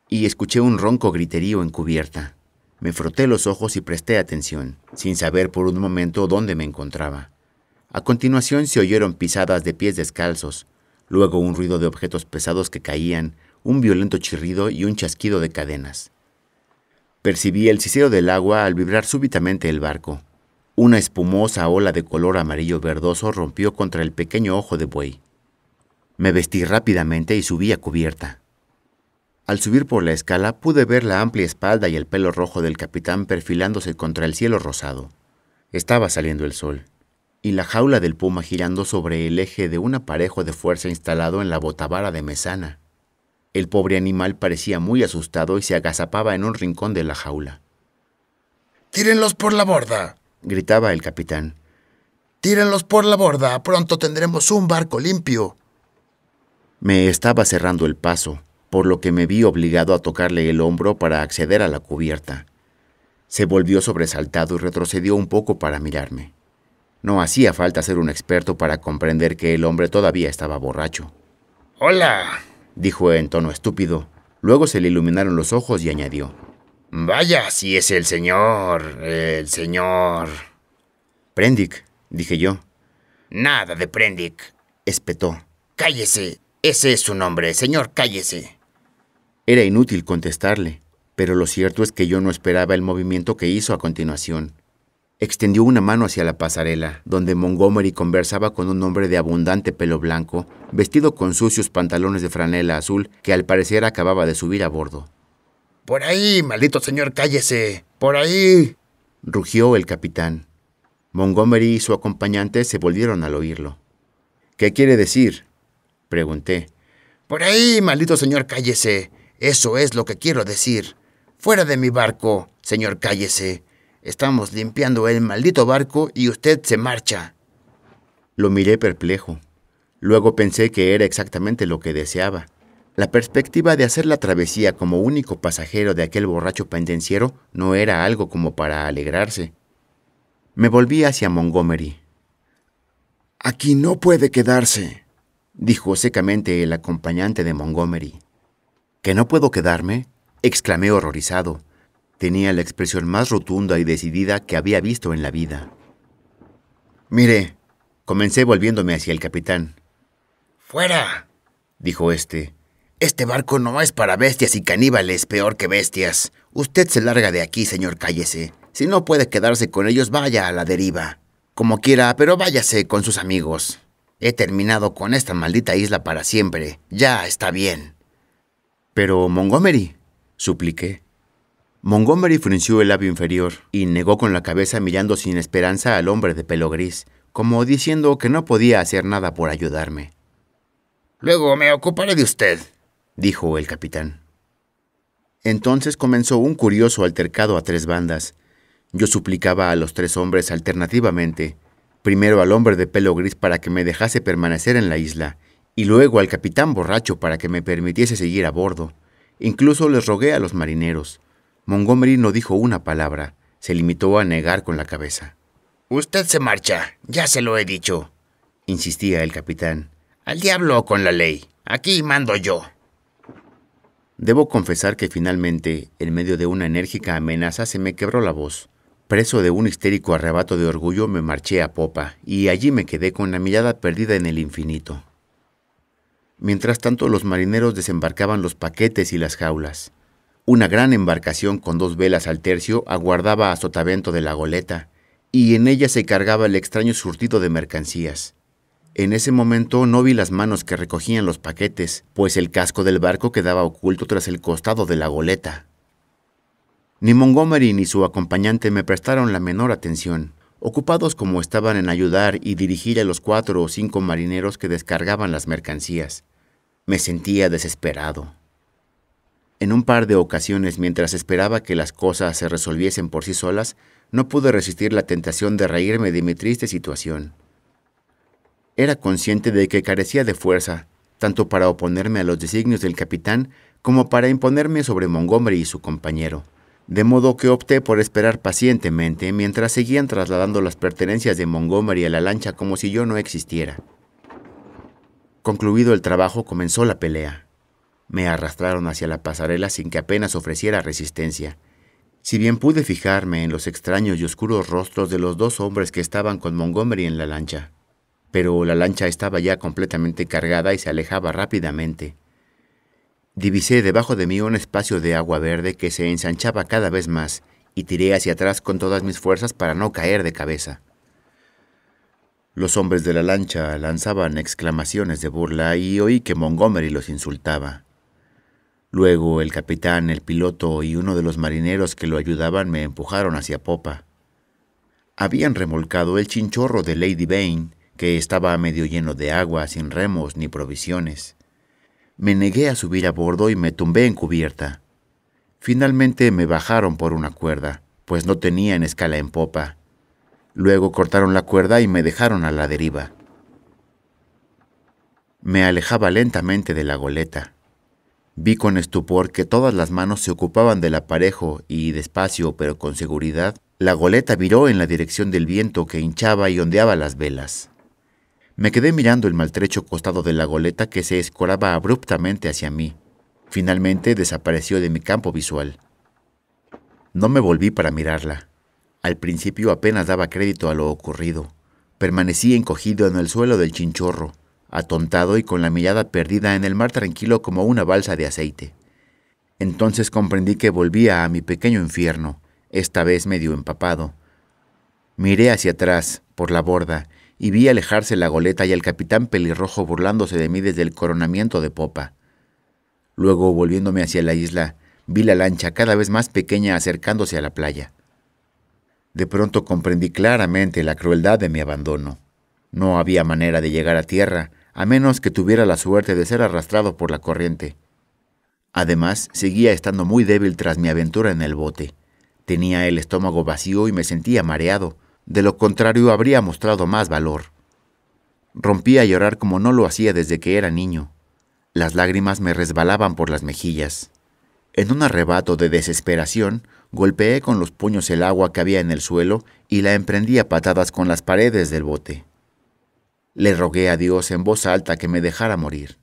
y escuché un ronco griterío en cubierta. Me froté los ojos y presté atención, sin saber por un momento dónde me encontraba. A continuación se oyeron pisadas de pies descalzos, luego un ruido de objetos pesados que caían, un violento chirrido y un chasquido de cadenas. Percibí el siseo del agua al vibrar súbitamente el barco. Una espumosa ola de color amarillo verdoso rompió contra el pequeño ojo de buey. Me vestí rápidamente y subí a cubierta. Al subir por la escala pude ver la amplia espalda y el pelo rojo del capitán perfilándose contra el cielo rosado. Estaba saliendo el sol, y la jaula del puma girando sobre el eje de un aparejo de fuerza instalado en la botavara de mesana. El pobre animal parecía muy asustado y se agazapaba en un rincón de la jaula. ¡Tírenlos por la borda! gritaba el capitán. ¡Tírenlos por la borda! Pronto tendremos un barco limpio. Me estaba cerrando el paso, por lo que me vi obligado a tocarle el hombro para acceder a la cubierta. Se volvió sobresaltado y retrocedió un poco para mirarme. No hacía falta ser un experto para comprender que el hombre todavía estaba borracho. Hola, dijo en tono estúpido. Luego se le iluminaron los ojos y añadió. Vaya, si es el señor, el señor. Prendick, dije yo. Nada de Prendick, espetó. Cállese, ese es su nombre, señor, cállese. Era inútil contestarle, pero lo cierto es que yo no esperaba el movimiento que hizo a continuación. Extendió una mano hacia la pasarela, donde Montgomery conversaba con un hombre de abundante pelo blanco, vestido con sucios pantalones de franela azul, que al parecer acababa de subir a bordo. Por ahí, maldito señor, cállese. Por ahí. rugió el capitán. Montgomery y su acompañante se volvieron al oírlo. ¿Qué quiere decir? pregunté. Por ahí, maldito señor, cállese. Eso es lo que quiero decir. Fuera de mi barco, señor, cállese. Estamos limpiando el maldito barco y usted se marcha. Lo miré perplejo. Luego pensé que era exactamente lo que deseaba. La perspectiva de hacer la travesía como único pasajero de aquel borracho pendenciero no era algo como para alegrarse. Me volví hacia Montgomery. Aquí no puede quedarse, dijo secamente el acompañante de Montgomery. ¿Que no puedo quedarme? exclamé horrorizado. Tenía la expresión más rotunda y decidida que había visto en la vida. Mire, comencé volviéndome hacia el capitán. ¡Fuera! dijo este. Este barco no es para bestias y caníbales, peor que bestias. Usted se larga de aquí, señor cállese. Si no puede quedarse con ellos, vaya a la deriva. Como quiera, pero váyase con sus amigos. He terminado con esta maldita isla para siempre. Ya está bien. Pero, Montgomery, supliqué. Montgomery frunció el labio inferior y negó con la cabeza mirando sin esperanza al hombre de pelo gris, como diciendo que no podía hacer nada por ayudarme. Luego me ocuparé de usted, dijo el capitán. Entonces comenzó un curioso altercado a tres bandas. Yo suplicaba a los tres hombres alternativamente, primero al hombre de pelo gris para que me dejase permanecer en la isla, y luego al capitán borracho para que me permitiese seguir a bordo. Incluso les rogué a los marineros. Montgomery no dijo una palabra, se limitó a negar con la cabeza. Usted se marcha, ya se lo he dicho, insistía el capitán. Al diablo con la ley, aquí mando yo. Debo confesar que finalmente, en medio de una enérgica amenaza, se me quebró la voz. Preso de un histérico arrebato de orgullo, me marché a popa, y allí me quedé con la mirada perdida en el infinito. Mientras tanto, los marineros desembarcaban los paquetes y las jaulas. Una gran embarcación con dos velas al tercio aguardaba a sotavento de la goleta, y en ella se cargaba el extraño surtido de mercancías. En ese momento no vi las manos que recogían los paquetes, pues el casco del barco quedaba oculto tras el costado de la goleta. Ni Montgomery ni su acompañante me prestaron la menor atención, ocupados como estaban en ayudar y dirigir a los cuatro o cinco marineros que descargaban las mercancías. Me sentía desesperado. En un par de ocasiones, mientras esperaba que las cosas se resolviesen por sí solas, no pude resistir la tentación de reírme de mi triste situación. Era consciente de que carecía de fuerza, tanto para oponerme a los designios del capitán como para imponerme sobre Montgomery y su compañero, de modo que opté por esperar pacientemente mientras seguían trasladando las pertenencias de Montgomery a la lancha como si yo no existiera. Concluido el trabajo comenzó la pelea me arrastraron hacia la pasarela sin que apenas ofreciera resistencia. Si bien pude fijarme en los extraños y oscuros rostros de los dos hombres que estaban con Montgomery en la lancha, pero la lancha estaba ya completamente cargada y se alejaba rápidamente. Divisé debajo de mí un espacio de agua verde que se ensanchaba cada vez más y tiré hacia atrás con todas mis fuerzas para no caer de cabeza. Los hombres de la lancha lanzaban exclamaciones de burla y oí que Montgomery los insultaba. Luego el capitán, el piloto y uno de los marineros que lo ayudaban me empujaron hacia popa. Habían remolcado el chinchorro de Lady Vane, que estaba medio lleno de agua, sin remos ni provisiones. Me negué a subir a bordo y me tumbé en cubierta. Finalmente me bajaron por una cuerda, pues no tenían escala en popa. Luego cortaron la cuerda y me dejaron a la deriva. Me alejaba lentamente de la goleta. Vi con estupor que todas las manos se ocupaban del aparejo y, despacio pero con seguridad, la goleta viró en la dirección del viento que hinchaba y ondeaba las velas. Me quedé mirando el maltrecho costado de la goleta que se escoraba abruptamente hacia mí. Finalmente desapareció de mi campo visual. No me volví para mirarla. Al principio apenas daba crédito a lo ocurrido. Permanecí encogido en el suelo del chinchorro, atontado y con la mirada perdida en el mar tranquilo como una balsa de aceite. Entonces comprendí que volvía a mi pequeño infierno, esta vez medio empapado. Miré hacia atrás, por la borda, y vi alejarse la goleta y el capitán pelirrojo burlándose de mí desde el coronamiento de popa. Luego, volviéndome hacia la isla, vi la lancha cada vez más pequeña acercándose a la playa. De pronto comprendí claramente la crueldad de mi abandono. No había manera de llegar a tierra, a menos que tuviera la suerte de ser arrastrado por la corriente. Además, seguía estando muy débil tras mi aventura en el bote. Tenía el estómago vacío y me sentía mareado, de lo contrario habría mostrado más valor. Rompí a llorar como no lo hacía desde que era niño. Las lágrimas me resbalaban por las mejillas. En un arrebato de desesperación, golpeé con los puños el agua que había en el suelo y la emprendí a patadas con las paredes del bote. Le rogué a Dios en voz alta que me dejara morir.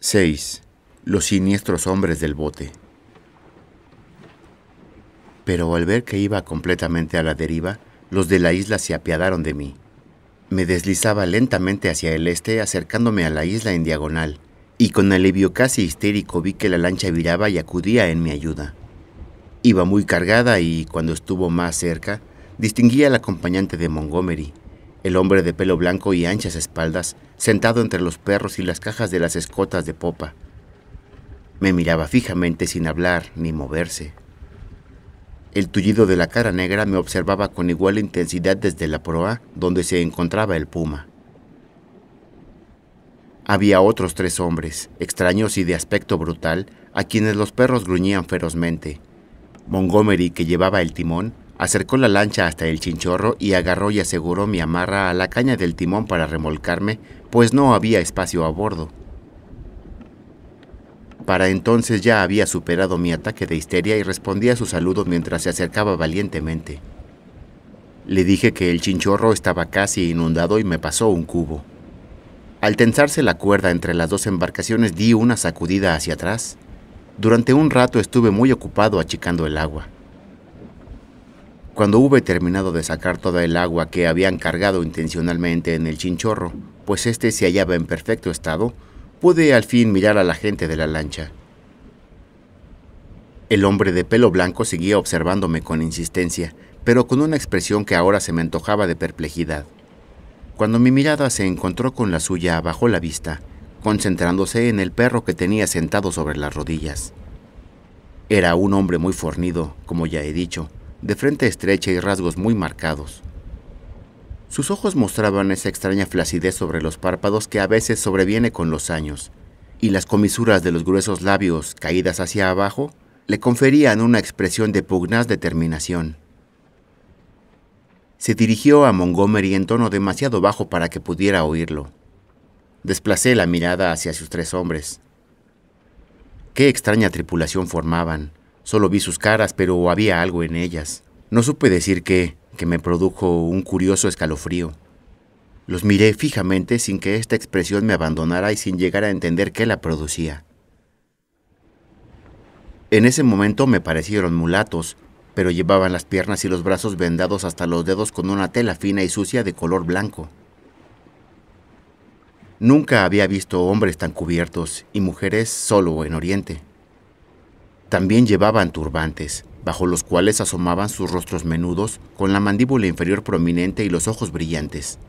6. Los siniestros hombres del bote. Pero al ver que iba completamente a la deriva, los de la isla se apiadaron de mí. Me deslizaba lentamente hacia el este, acercándome a la isla en diagonal, y con alivio casi histérico vi que la lancha viraba y acudía en mi ayuda. Iba muy cargada y, cuando estuvo más cerca, distinguí al acompañante de Montgomery, el hombre de pelo blanco y anchas espaldas, sentado entre los perros y las cajas de las escotas de popa. Me miraba fijamente sin hablar ni moverse. El tullido de la cara negra me observaba con igual intensidad desde la proa donde se encontraba el puma. Había otros tres hombres, extraños y de aspecto brutal, a quienes los perros gruñían ferozmente. Montgomery, que llevaba el timón, Acercó la lancha hasta el chinchorro y agarró y aseguró mi amarra a la caña del timón para remolcarme, pues no había espacio a bordo. Para entonces ya había superado mi ataque de histeria y respondí a su saludo mientras se acercaba valientemente. Le dije que el chinchorro estaba casi inundado y me pasó un cubo. Al tensarse la cuerda entre las dos embarcaciones di una sacudida hacia atrás. Durante un rato estuve muy ocupado achicando el agua cuando hube terminado de sacar toda el agua que habían cargado intencionalmente en el chinchorro, pues éste se hallaba en perfecto estado, pude al fin mirar a la gente de la lancha. El hombre de pelo blanco seguía observándome con insistencia, pero con una expresión que ahora se me antojaba de perplejidad. Cuando mi mirada se encontró con la suya, bajó la vista, concentrándose en el perro que tenía sentado sobre las rodillas. Era un hombre muy fornido, como ya he dicho, de frente estrecha y rasgos muy marcados. Sus ojos mostraban esa extraña flacidez sobre los párpados que a veces sobreviene con los años, y las comisuras de los gruesos labios, caídas hacia abajo, le conferían una expresión de pugnaz determinación. Se dirigió a Montgomery en tono demasiado bajo para que pudiera oírlo. Desplacé la mirada hacia sus tres hombres. Qué extraña tripulación formaban. Solo vi sus caras, pero había algo en ellas. No supe decir qué, que me produjo un curioso escalofrío. Los miré fijamente sin que esta expresión me abandonara y sin llegar a entender qué la producía. En ese momento me parecieron mulatos, pero llevaban las piernas y los brazos vendados hasta los dedos con una tela fina y sucia de color blanco. Nunca había visto hombres tan cubiertos y mujeres solo en Oriente. También llevaban turbantes, bajo los cuales asomaban sus rostros menudos, con la mandíbula inferior prominente y los ojos brillantes.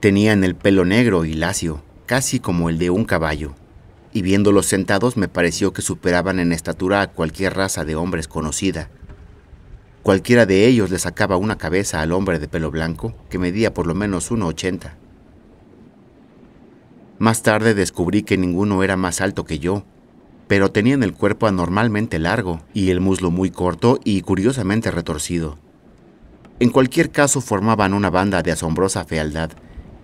Tenían el pelo negro y lacio, casi como el de un caballo, y viéndolos sentados me pareció que superaban en estatura a cualquier raza de hombres conocida. Cualquiera de ellos le sacaba una cabeza al hombre de pelo blanco, que medía por lo menos 1,80. Más tarde descubrí que ninguno era más alto que yo, pero tenían el cuerpo anormalmente largo y el muslo muy corto y curiosamente retorcido. En cualquier caso formaban una banda de asombrosa fealdad,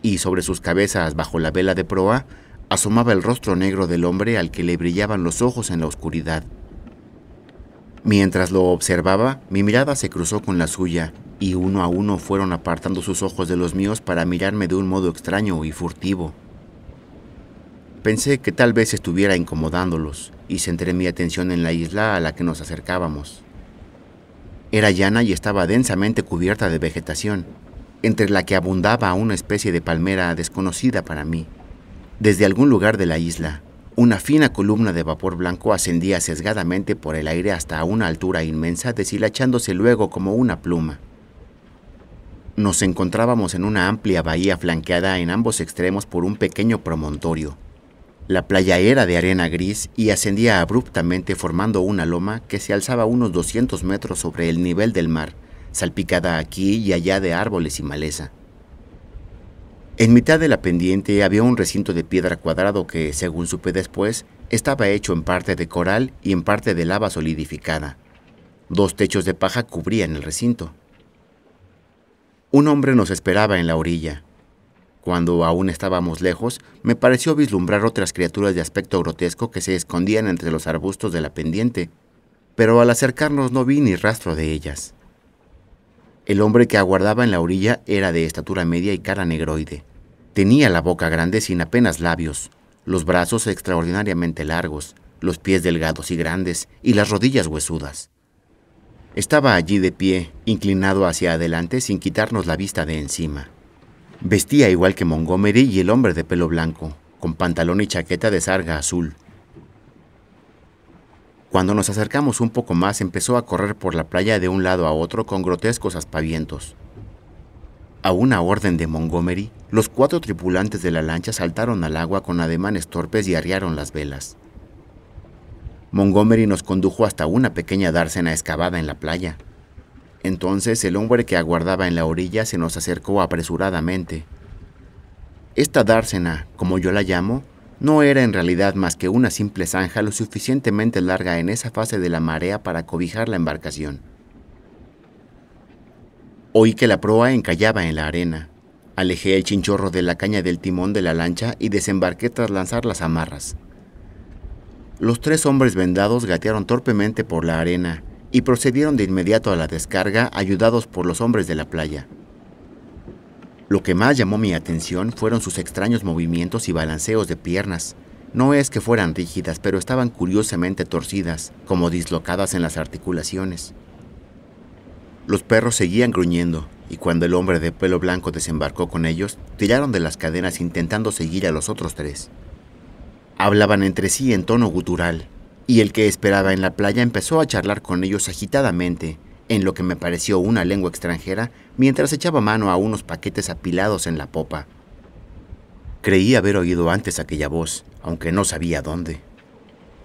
y sobre sus cabezas bajo la vela de proa asomaba el rostro negro del hombre al que le brillaban los ojos en la oscuridad. Mientras lo observaba, mi mirada se cruzó con la suya, y uno a uno fueron apartando sus ojos de los míos para mirarme de un modo extraño y furtivo. Pensé que tal vez estuviera incomodándolos, y centré mi atención en la isla a la que nos acercábamos. Era llana y estaba densamente cubierta de vegetación, entre la que abundaba una especie de palmera desconocida para mí. Desde algún lugar de la isla, una fina columna de vapor blanco ascendía sesgadamente por el aire hasta una altura inmensa, deshilachándose luego como una pluma. Nos encontrábamos en una amplia bahía flanqueada en ambos extremos por un pequeño promontorio, la playa era de arena gris y ascendía abruptamente formando una loma que se alzaba unos 200 metros sobre el nivel del mar, salpicada aquí y allá de árboles y maleza. En mitad de la pendiente había un recinto de piedra cuadrado que, según supe después, estaba hecho en parte de coral y en parte de lava solidificada. Dos techos de paja cubrían el recinto. Un hombre nos esperaba en la orilla, cuando aún estábamos lejos, me pareció vislumbrar otras criaturas de aspecto grotesco que se escondían entre los arbustos de la pendiente, pero al acercarnos no vi ni rastro de ellas. El hombre que aguardaba en la orilla era de estatura media y cara negroide. Tenía la boca grande sin apenas labios, los brazos extraordinariamente largos, los pies delgados y grandes y las rodillas huesudas. Estaba allí de pie, inclinado hacia adelante sin quitarnos la vista de encima. Vestía igual que Montgomery y el hombre de pelo blanco, con pantalón y chaqueta de sarga azul. Cuando nos acercamos un poco más empezó a correr por la playa de un lado a otro con grotescos aspavientos. A una orden de Montgomery, los cuatro tripulantes de la lancha saltaron al agua con ademanes torpes y arriaron las velas. Montgomery nos condujo hasta una pequeña dársena excavada en la playa, entonces el hombre que aguardaba en la orilla se nos acercó apresuradamente. Esta dársena, como yo la llamo, no era en realidad más que una simple zanja lo suficientemente larga en esa fase de la marea para cobijar la embarcación. Oí que la proa encallaba en la arena. Alejé el chinchorro de la caña del timón de la lancha y desembarqué tras lanzar las amarras. Los tres hombres vendados gatearon torpemente por la arena y procedieron de inmediato a la descarga ayudados por los hombres de la playa. Lo que más llamó mi atención fueron sus extraños movimientos y balanceos de piernas. No es que fueran rígidas, pero estaban curiosamente torcidas, como dislocadas en las articulaciones. Los perros seguían gruñendo, y cuando el hombre de pelo blanco desembarcó con ellos, tiraron de las cadenas intentando seguir a los otros tres. Hablaban entre sí en tono gutural, y el que esperaba en la playa empezó a charlar con ellos agitadamente, en lo que me pareció una lengua extranjera, mientras echaba mano a unos paquetes apilados en la popa. Creí haber oído antes aquella voz, aunque no sabía dónde.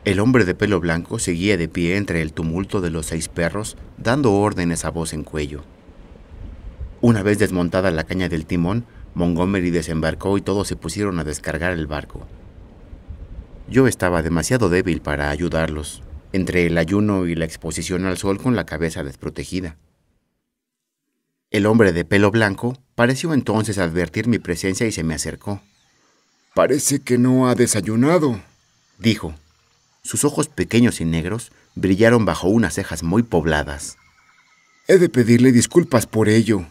El hombre de pelo blanco seguía de pie entre el tumulto de los seis perros, dando órdenes a voz en cuello. Una vez desmontada la caña del timón, Montgomery desembarcó y todos se pusieron a descargar el barco. Yo estaba demasiado débil para ayudarlos, entre el ayuno y la exposición al sol con la cabeza desprotegida. El hombre de pelo blanco pareció entonces advertir mi presencia y se me acercó. Parece que no ha desayunado, dijo. Sus ojos pequeños y negros brillaron bajo unas cejas muy pobladas. He de pedirle disculpas por ello.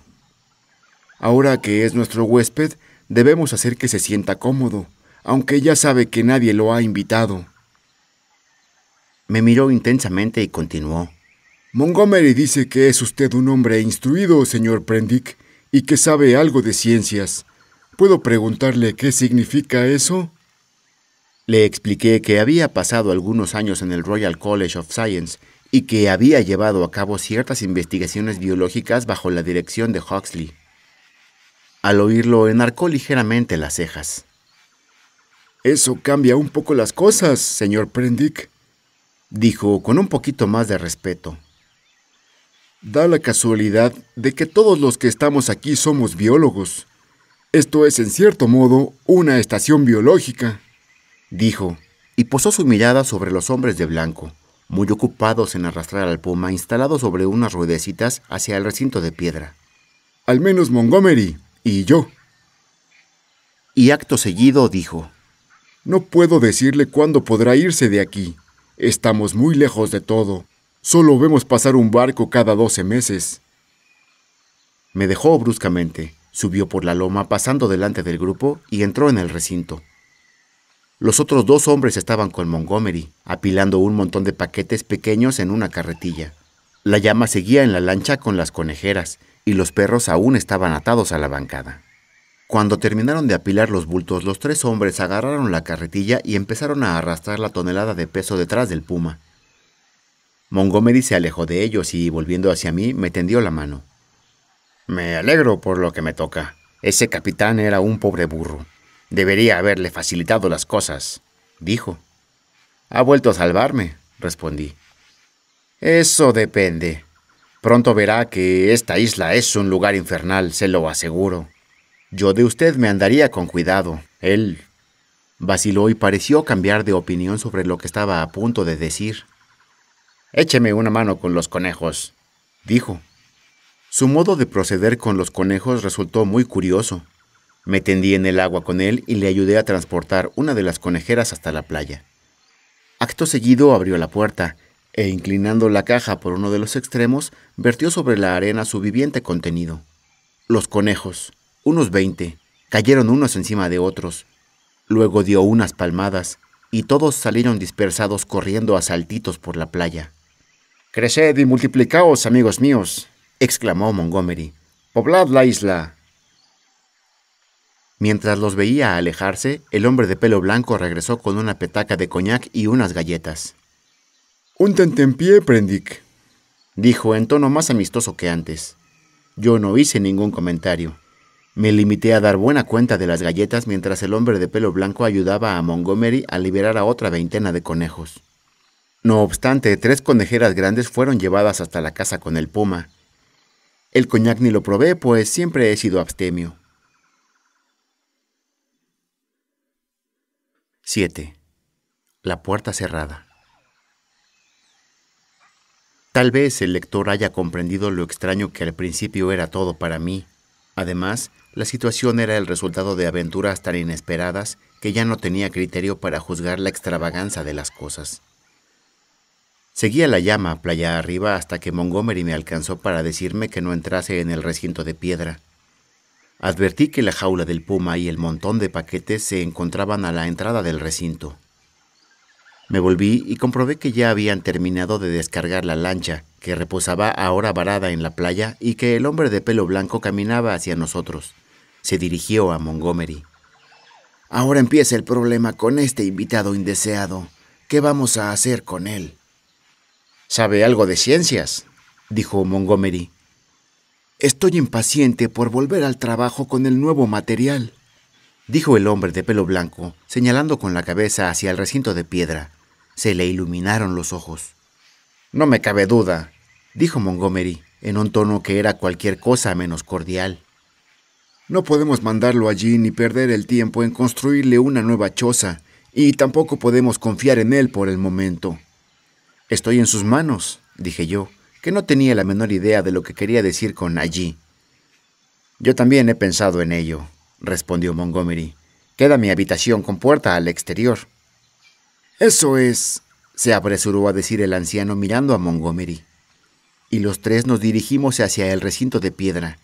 Ahora que es nuestro huésped, debemos hacer que se sienta cómodo aunque ya sabe que nadie lo ha invitado. Me miró intensamente y continuó. Montgomery dice que es usted un hombre instruido, señor Prendick, y que sabe algo de ciencias. ¿Puedo preguntarle qué significa eso? Le expliqué que había pasado algunos años en el Royal College of Science y que había llevado a cabo ciertas investigaciones biológicas bajo la dirección de Huxley. Al oírlo, enarcó ligeramente las cejas. Eso cambia un poco las cosas, señor Prendick, dijo con un poquito más de respeto. Da la casualidad de que todos los que estamos aquí somos biólogos. Esto es, en cierto modo, una estación biológica, dijo, y posó su mirada sobre los hombres de blanco, muy ocupados en arrastrar al puma instalado sobre unas ruedecitas hacia el recinto de piedra. Al menos Montgomery y yo. Y acto seguido dijo, no puedo decirle cuándo podrá irse de aquí. Estamos muy lejos de todo. Solo vemos pasar un barco cada doce meses. Me dejó bruscamente, subió por la loma pasando delante del grupo y entró en el recinto. Los otros dos hombres estaban con Montgomery, apilando un montón de paquetes pequeños en una carretilla. La llama seguía en la lancha con las conejeras, y los perros aún estaban atados a la bancada. Cuando terminaron de apilar los bultos, los tres hombres agarraron la carretilla y empezaron a arrastrar la tonelada de peso detrás del puma. Montgomery se alejó de ellos y, volviendo hacia mí, me tendió la mano. Me alegro por lo que me toca. Ese capitán era un pobre burro. Debería haberle facilitado las cosas, dijo. Ha vuelto a salvarme, respondí. Eso depende. Pronto verá que esta isla es un lugar infernal, se lo aseguro. Yo de usted me andaría con cuidado. Él vaciló y pareció cambiar de opinión sobre lo que estaba a punto de decir. Écheme una mano con los conejos, dijo. Su modo de proceder con los conejos resultó muy curioso. Me tendí en el agua con él y le ayudé a transportar una de las conejeras hasta la playa. Acto seguido abrió la puerta e inclinando la caja por uno de los extremos, vertió sobre la arena su viviente contenido. Los conejos, unos veinte, cayeron unos encima de otros. Luego dio unas palmadas y todos salieron dispersados corriendo a saltitos por la playa. Creced y multiplicaos, amigos míos, exclamó Montgomery. Poblad la isla. Mientras los veía alejarse, el hombre de pelo blanco regresó con una petaca de coñac y unas galletas. Un pie, Prendick, dijo en tono más amistoso que antes. Yo no hice ningún comentario. Me limité a dar buena cuenta de las galletas mientras el hombre de pelo blanco ayudaba a Montgomery a liberar a otra veintena de conejos. No obstante, tres conejeras grandes fueron llevadas hasta la casa con el puma. El coñac ni lo probé, pues siempre he sido abstemio. 7. La puerta cerrada. Tal vez el lector haya comprendido lo extraño que al principio era todo para mí. Además, la situación era el resultado de aventuras tan inesperadas que ya no tenía criterio para juzgar la extravaganza de las cosas. Seguía la llama playa arriba hasta que Montgomery me alcanzó para decirme que no entrase en el recinto de piedra. Advertí que la jaula del puma y el montón de paquetes se encontraban a la entrada del recinto. Me volví y comprobé que ya habían terminado de descargar la lancha, que reposaba ahora varada en la playa y que el hombre de pelo blanco caminaba hacia nosotros se dirigió a Montgomery. Ahora empieza el problema con este invitado indeseado. ¿Qué vamos a hacer con él? Sabe algo de ciencias, dijo Montgomery. Estoy impaciente por volver al trabajo con el nuevo material, dijo el hombre de pelo blanco, señalando con la cabeza hacia el recinto de piedra. Se le iluminaron los ojos. No me cabe duda, dijo Montgomery, en un tono que era cualquier cosa menos cordial. No podemos mandarlo allí ni perder el tiempo en construirle una nueva choza, y tampoco podemos confiar en él por el momento. Estoy en sus manos, dije yo, que no tenía la menor idea de lo que quería decir con allí. Yo también he pensado en ello, respondió Montgomery. Queda mi habitación con puerta al exterior. Eso es, se apresuró a decir el anciano mirando a Montgomery. Y los tres nos dirigimos hacia el recinto de piedra.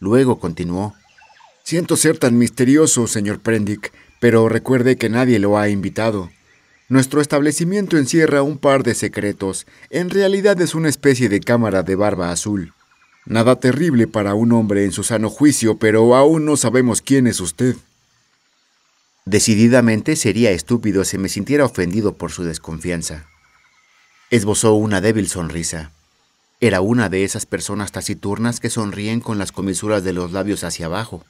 Luego continuó. Siento ser tan misterioso, señor Prendick, pero recuerde que nadie lo ha invitado. Nuestro establecimiento encierra un par de secretos. En realidad es una especie de cámara de barba azul. Nada terrible para un hombre en su sano juicio, pero aún no sabemos quién es usted. Decididamente sería estúpido si me sintiera ofendido por su desconfianza. Esbozó una débil sonrisa. Era una de esas personas taciturnas que sonríen con las comisuras de los labios hacia abajo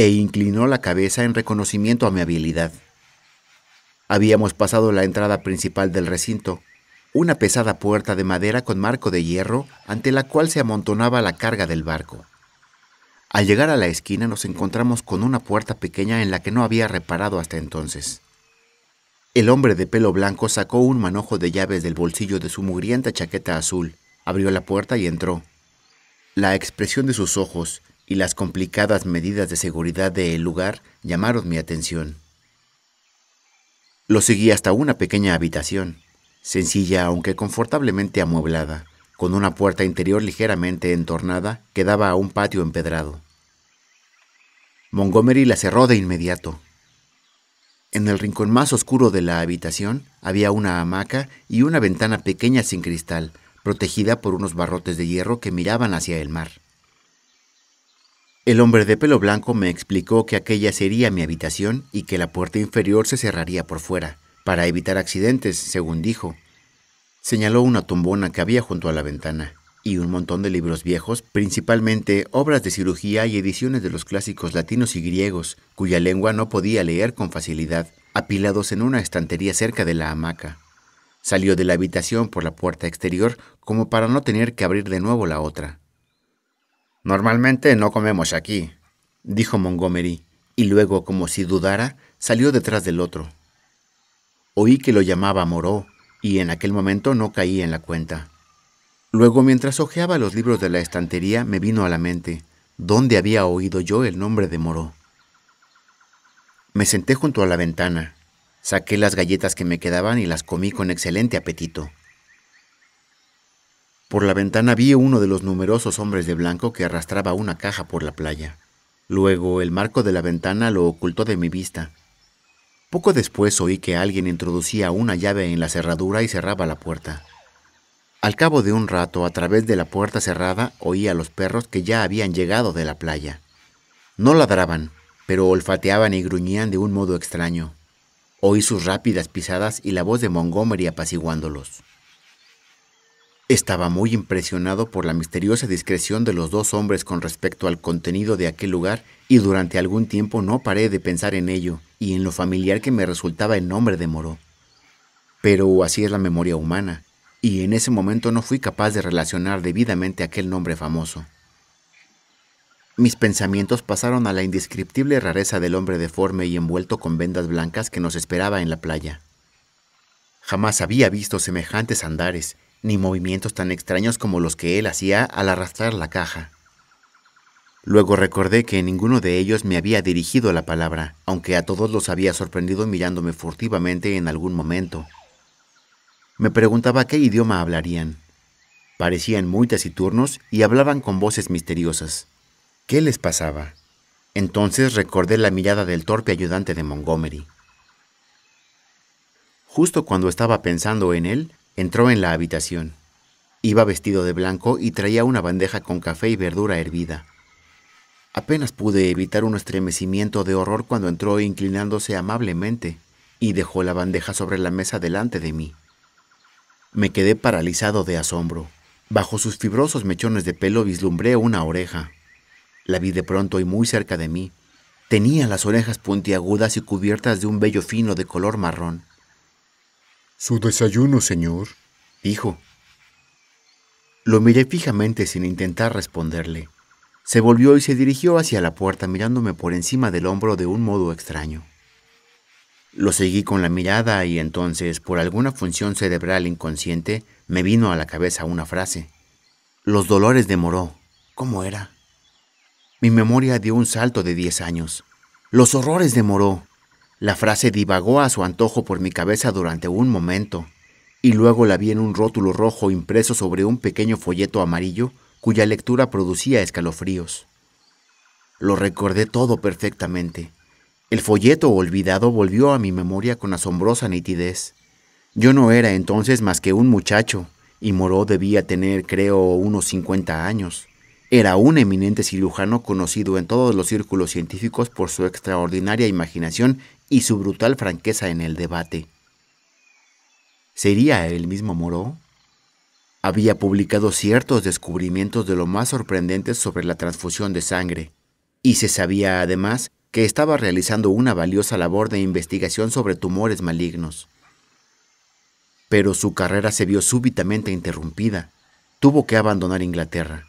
e inclinó la cabeza en reconocimiento a mi habilidad. Habíamos pasado la entrada principal del recinto, una pesada puerta de madera con marco de hierro ante la cual se amontonaba la carga del barco. Al llegar a la esquina nos encontramos con una puerta pequeña en la que no había reparado hasta entonces. El hombre de pelo blanco sacó un manojo de llaves del bolsillo de su mugrienta chaqueta azul, abrió la puerta y entró. La expresión de sus ojos, y las complicadas medidas de seguridad del lugar llamaron mi atención. Lo seguí hasta una pequeña habitación, sencilla aunque confortablemente amueblada, con una puerta interior ligeramente entornada que daba a un patio empedrado. Montgomery la cerró de inmediato. En el rincón más oscuro de la habitación había una hamaca y una ventana pequeña sin cristal, protegida por unos barrotes de hierro que miraban hacia el mar. El hombre de pelo blanco me explicó que aquella sería mi habitación y que la puerta inferior se cerraría por fuera, para evitar accidentes, según dijo. Señaló una tumbona que había junto a la ventana y un montón de libros viejos, principalmente obras de cirugía y ediciones de los clásicos latinos y griegos, cuya lengua no podía leer con facilidad, apilados en una estantería cerca de la hamaca. Salió de la habitación por la puerta exterior como para no tener que abrir de nuevo la otra. Normalmente no comemos aquí, dijo Montgomery, y luego, como si dudara, salió detrás del otro. Oí que lo llamaba Moró, y en aquel momento no caí en la cuenta. Luego, mientras hojeaba los libros de la estantería, me vino a la mente dónde había oído yo el nombre de Moró. Me senté junto a la ventana, saqué las galletas que me quedaban y las comí con excelente apetito. Por la ventana vi uno de los numerosos hombres de blanco que arrastraba una caja por la playa. Luego el marco de la ventana lo ocultó de mi vista. Poco después oí que alguien introducía una llave en la cerradura y cerraba la puerta. Al cabo de un rato, a través de la puerta cerrada, oí a los perros que ya habían llegado de la playa. No ladraban, pero olfateaban y gruñían de un modo extraño. Oí sus rápidas pisadas y la voz de Montgomery apaciguándolos. Estaba muy impresionado por la misteriosa discreción de los dos hombres con respecto al contenido de aquel lugar y durante algún tiempo no paré de pensar en ello y en lo familiar que me resultaba el nombre de Moro. Pero así es la memoria humana, y en ese momento no fui capaz de relacionar debidamente aquel nombre famoso. Mis pensamientos pasaron a la indescriptible rareza del hombre deforme y envuelto con vendas blancas que nos esperaba en la playa. Jamás había visto semejantes andares, ni movimientos tan extraños como los que él hacía al arrastrar la caja. Luego recordé que ninguno de ellos me había dirigido la palabra, aunque a todos los había sorprendido mirándome furtivamente en algún momento. Me preguntaba qué idioma hablarían. Parecían muy taciturnos y hablaban con voces misteriosas. ¿Qué les pasaba? Entonces recordé la mirada del torpe ayudante de Montgomery. Justo cuando estaba pensando en él, Entró en la habitación. Iba vestido de blanco y traía una bandeja con café y verdura hervida. Apenas pude evitar un estremecimiento de horror cuando entró inclinándose amablemente y dejó la bandeja sobre la mesa delante de mí. Me quedé paralizado de asombro. Bajo sus fibrosos mechones de pelo vislumbré una oreja. La vi de pronto y muy cerca de mí. Tenía las orejas puntiagudas y cubiertas de un vello fino de color marrón. Su desayuno, señor, dijo. Lo miré fijamente sin intentar responderle. Se volvió y se dirigió hacia la puerta mirándome por encima del hombro de un modo extraño. Lo seguí con la mirada y entonces, por alguna función cerebral inconsciente, me vino a la cabeza una frase. Los dolores de Moró. ¿Cómo era? Mi memoria dio un salto de diez años. Los horrores de Moró. La frase divagó a su antojo por mi cabeza durante un momento, y luego la vi en un rótulo rojo impreso sobre un pequeño folleto amarillo cuya lectura producía escalofríos. Lo recordé todo perfectamente. El folleto olvidado volvió a mi memoria con asombrosa nitidez. Yo no era entonces más que un muchacho, y Moró debía tener, creo, unos 50 años. Era un eminente cirujano conocido en todos los círculos científicos por su extraordinaria imaginación y su brutal franqueza en el debate. ¿Sería el mismo Moreau? Había publicado ciertos descubrimientos de lo más sorprendentes sobre la transfusión de sangre, y se sabía además que estaba realizando una valiosa labor de investigación sobre tumores malignos. Pero su carrera se vio súbitamente interrumpida. Tuvo que abandonar Inglaterra.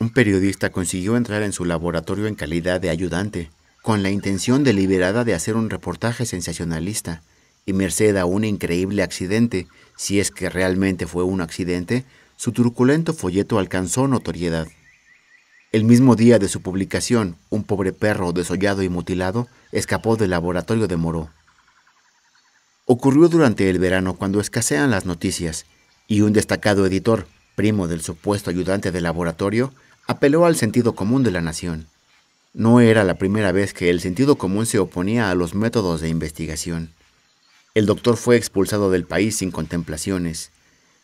Un periodista consiguió entrar en su laboratorio en calidad de ayudante, con la intención deliberada de hacer un reportaje sensacionalista, y merced a un increíble accidente, si es que realmente fue un accidente, su truculento folleto alcanzó notoriedad. El mismo día de su publicación, un pobre perro desollado y mutilado escapó del laboratorio de Moró. Ocurrió durante el verano cuando escasean las noticias, y un destacado editor, primo del supuesto ayudante del laboratorio, apeló al sentido común de la nación. No era la primera vez que el sentido común se oponía a los métodos de investigación. El doctor fue expulsado del país sin contemplaciones.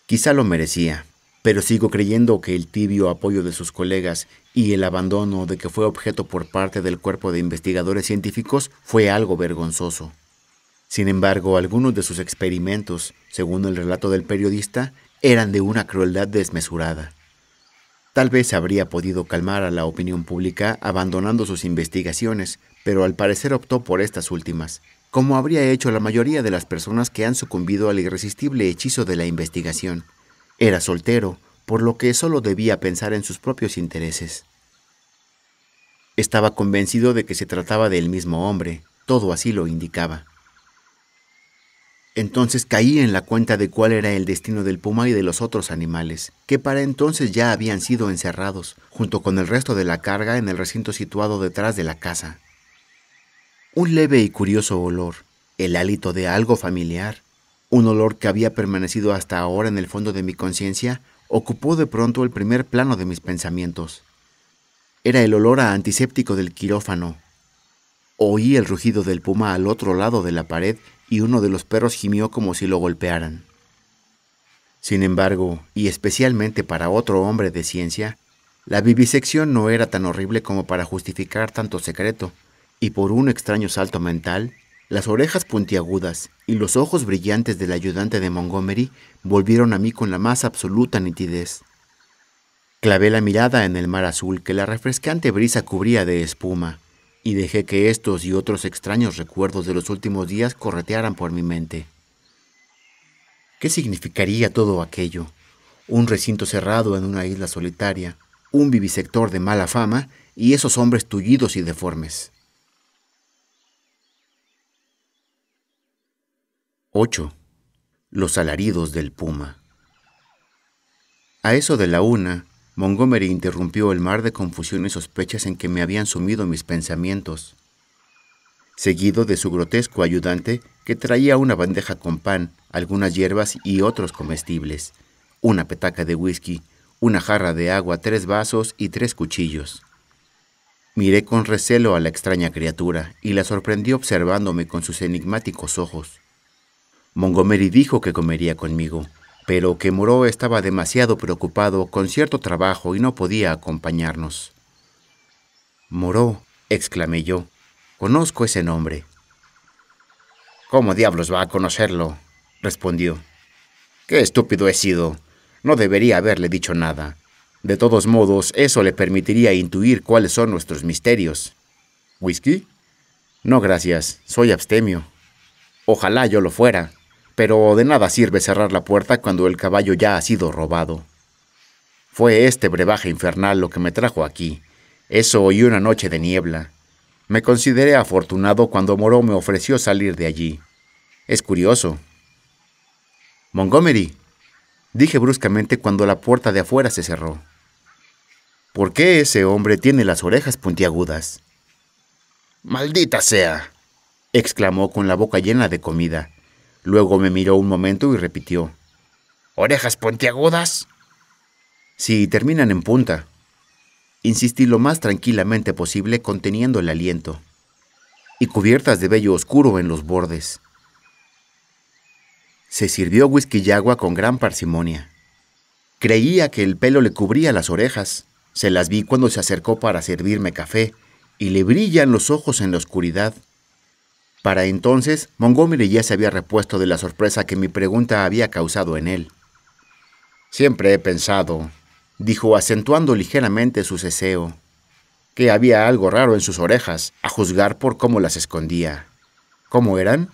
Quizá lo merecía, pero sigo creyendo que el tibio apoyo de sus colegas y el abandono de que fue objeto por parte del cuerpo de investigadores científicos fue algo vergonzoso. Sin embargo, algunos de sus experimentos, según el relato del periodista, eran de una crueldad desmesurada. Tal vez habría podido calmar a la opinión pública abandonando sus investigaciones, pero al parecer optó por estas últimas, como habría hecho la mayoría de las personas que han sucumbido al irresistible hechizo de la investigación. Era soltero, por lo que solo debía pensar en sus propios intereses. Estaba convencido de que se trataba del mismo hombre, todo así lo indicaba. Entonces caí en la cuenta de cuál era el destino del puma y de los otros animales, que para entonces ya habían sido encerrados, junto con el resto de la carga, en el recinto situado detrás de la casa. Un leve y curioso olor, el hálito de algo familiar, un olor que había permanecido hasta ahora en el fondo de mi conciencia, ocupó de pronto el primer plano de mis pensamientos. Era el olor a antiséptico del quirófano. Oí el rugido del puma al otro lado de la pared y uno de los perros gimió como si lo golpearan. Sin embargo, y especialmente para otro hombre de ciencia, la vivisección no era tan horrible como para justificar tanto secreto, y por un extraño salto mental, las orejas puntiagudas y los ojos brillantes del ayudante de Montgomery volvieron a mí con la más absoluta nitidez. Clavé la mirada en el mar azul que la refrescante brisa cubría de espuma, y dejé que estos y otros extraños recuerdos de los últimos días corretearan por mi mente. ¿Qué significaría todo aquello? Un recinto cerrado en una isla solitaria, un vivisector de mala fama y esos hombres tullidos y deformes. 8. Los alaridos del puma. A eso de la una, Montgomery interrumpió el mar de confusión y sospechas en que me habían sumido mis pensamientos. Seguido de su grotesco ayudante, que traía una bandeja con pan, algunas hierbas y otros comestibles, una petaca de whisky, una jarra de agua, tres vasos y tres cuchillos. Miré con recelo a la extraña criatura y la sorprendí observándome con sus enigmáticos ojos. Montgomery dijo que comería conmigo, pero que Moreau estaba demasiado preocupado con cierto trabajo y no podía acompañarnos. —Moró exclamé yo, conozco ese nombre. ¿Cómo diablos va a conocerlo? respondió. Qué estúpido he sido. No debería haberle dicho nada. De todos modos, eso le permitiría intuir cuáles son nuestros misterios. ¿Whisky? No, gracias. Soy abstemio. Ojalá yo lo fuera pero de nada sirve cerrar la puerta cuando el caballo ya ha sido robado. Fue este brebaje infernal lo que me trajo aquí, eso y una noche de niebla. Me consideré afortunado cuando Moró me ofreció salir de allí. Es curioso. Montgomery, dije bruscamente cuando la puerta de afuera se cerró. ¿Por qué ese hombre tiene las orejas puntiagudas? Maldita sea, exclamó con la boca llena de comida Luego me miró un momento y repitió. ¿Orejas puntiagudas? Sí, terminan en punta. Insistí lo más tranquilamente posible conteniendo el aliento. Y cubiertas de vello oscuro en los bordes. Se sirvió whisky y agua con gran parsimonia. Creía que el pelo le cubría las orejas. Se las vi cuando se acercó para servirme café y le brillan los ojos en la oscuridad. Para entonces, Montgomery ya se había repuesto de la sorpresa que mi pregunta había causado en él. Siempre he pensado, dijo acentuando ligeramente su ceseo, que había algo raro en sus orejas, a juzgar por cómo las escondía. ¿Cómo eran?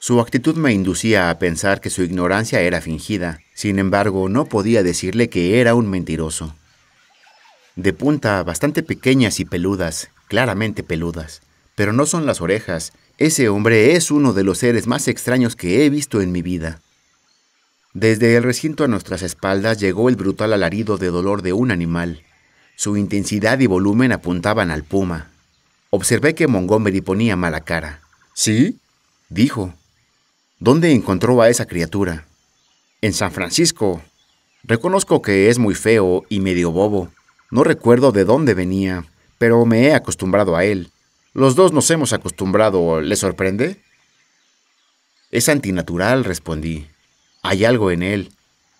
Su actitud me inducía a pensar que su ignorancia era fingida, sin embargo no podía decirle que era un mentiroso. De punta bastante pequeñas y peludas, claramente peludas, pero no son las orejas. Ese hombre es uno de los seres más extraños que he visto en mi vida. Desde el recinto a nuestras espaldas llegó el brutal alarido de dolor de un animal. Su intensidad y volumen apuntaban al puma. Observé que Montgomery ponía mala cara. ¿Sí? dijo. ¿Dónde encontró a esa criatura? En San Francisco. Reconozco que es muy feo y medio bobo. No recuerdo de dónde venía, pero me he acostumbrado a él. Los dos nos hemos acostumbrado. ¿Le sorprende? Es antinatural, respondí. Hay algo en él.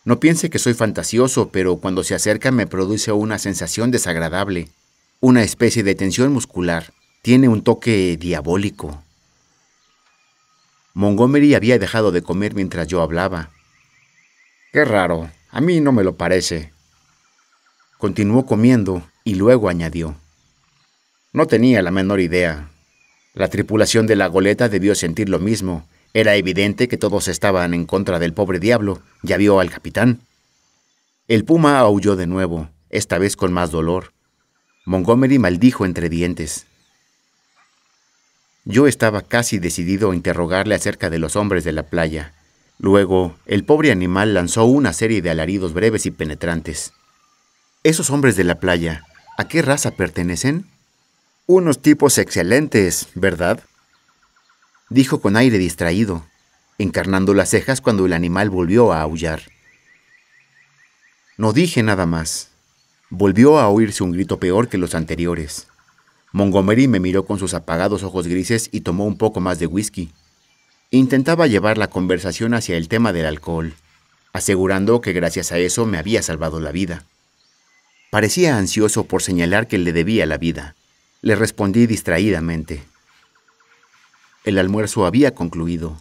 No piense que soy fantasioso, pero cuando se acerca me produce una sensación desagradable, una especie de tensión muscular. Tiene un toque diabólico. Montgomery había dejado de comer mientras yo hablaba. Qué raro, a mí no me lo parece. Continuó comiendo y luego añadió. No tenía la menor idea. La tripulación de la goleta debió sentir lo mismo. Era evidente que todos estaban en contra del pobre diablo. Ya vio al capitán. El puma aulló de nuevo, esta vez con más dolor. Montgomery maldijo entre dientes. Yo estaba casi decidido a interrogarle acerca de los hombres de la playa. Luego, el pobre animal lanzó una serie de alaridos breves y penetrantes. ¿Esos hombres de la playa, a qué raza pertenecen? Unos tipos excelentes, ¿verdad? Dijo con aire distraído, encarnando las cejas cuando el animal volvió a aullar. No dije nada más. Volvió a oírse un grito peor que los anteriores. Montgomery me miró con sus apagados ojos grises y tomó un poco más de whisky. Intentaba llevar la conversación hacia el tema del alcohol, asegurando que gracias a eso me había salvado la vida. Parecía ansioso por señalar que le debía la vida, le respondí distraídamente. El almuerzo había concluido.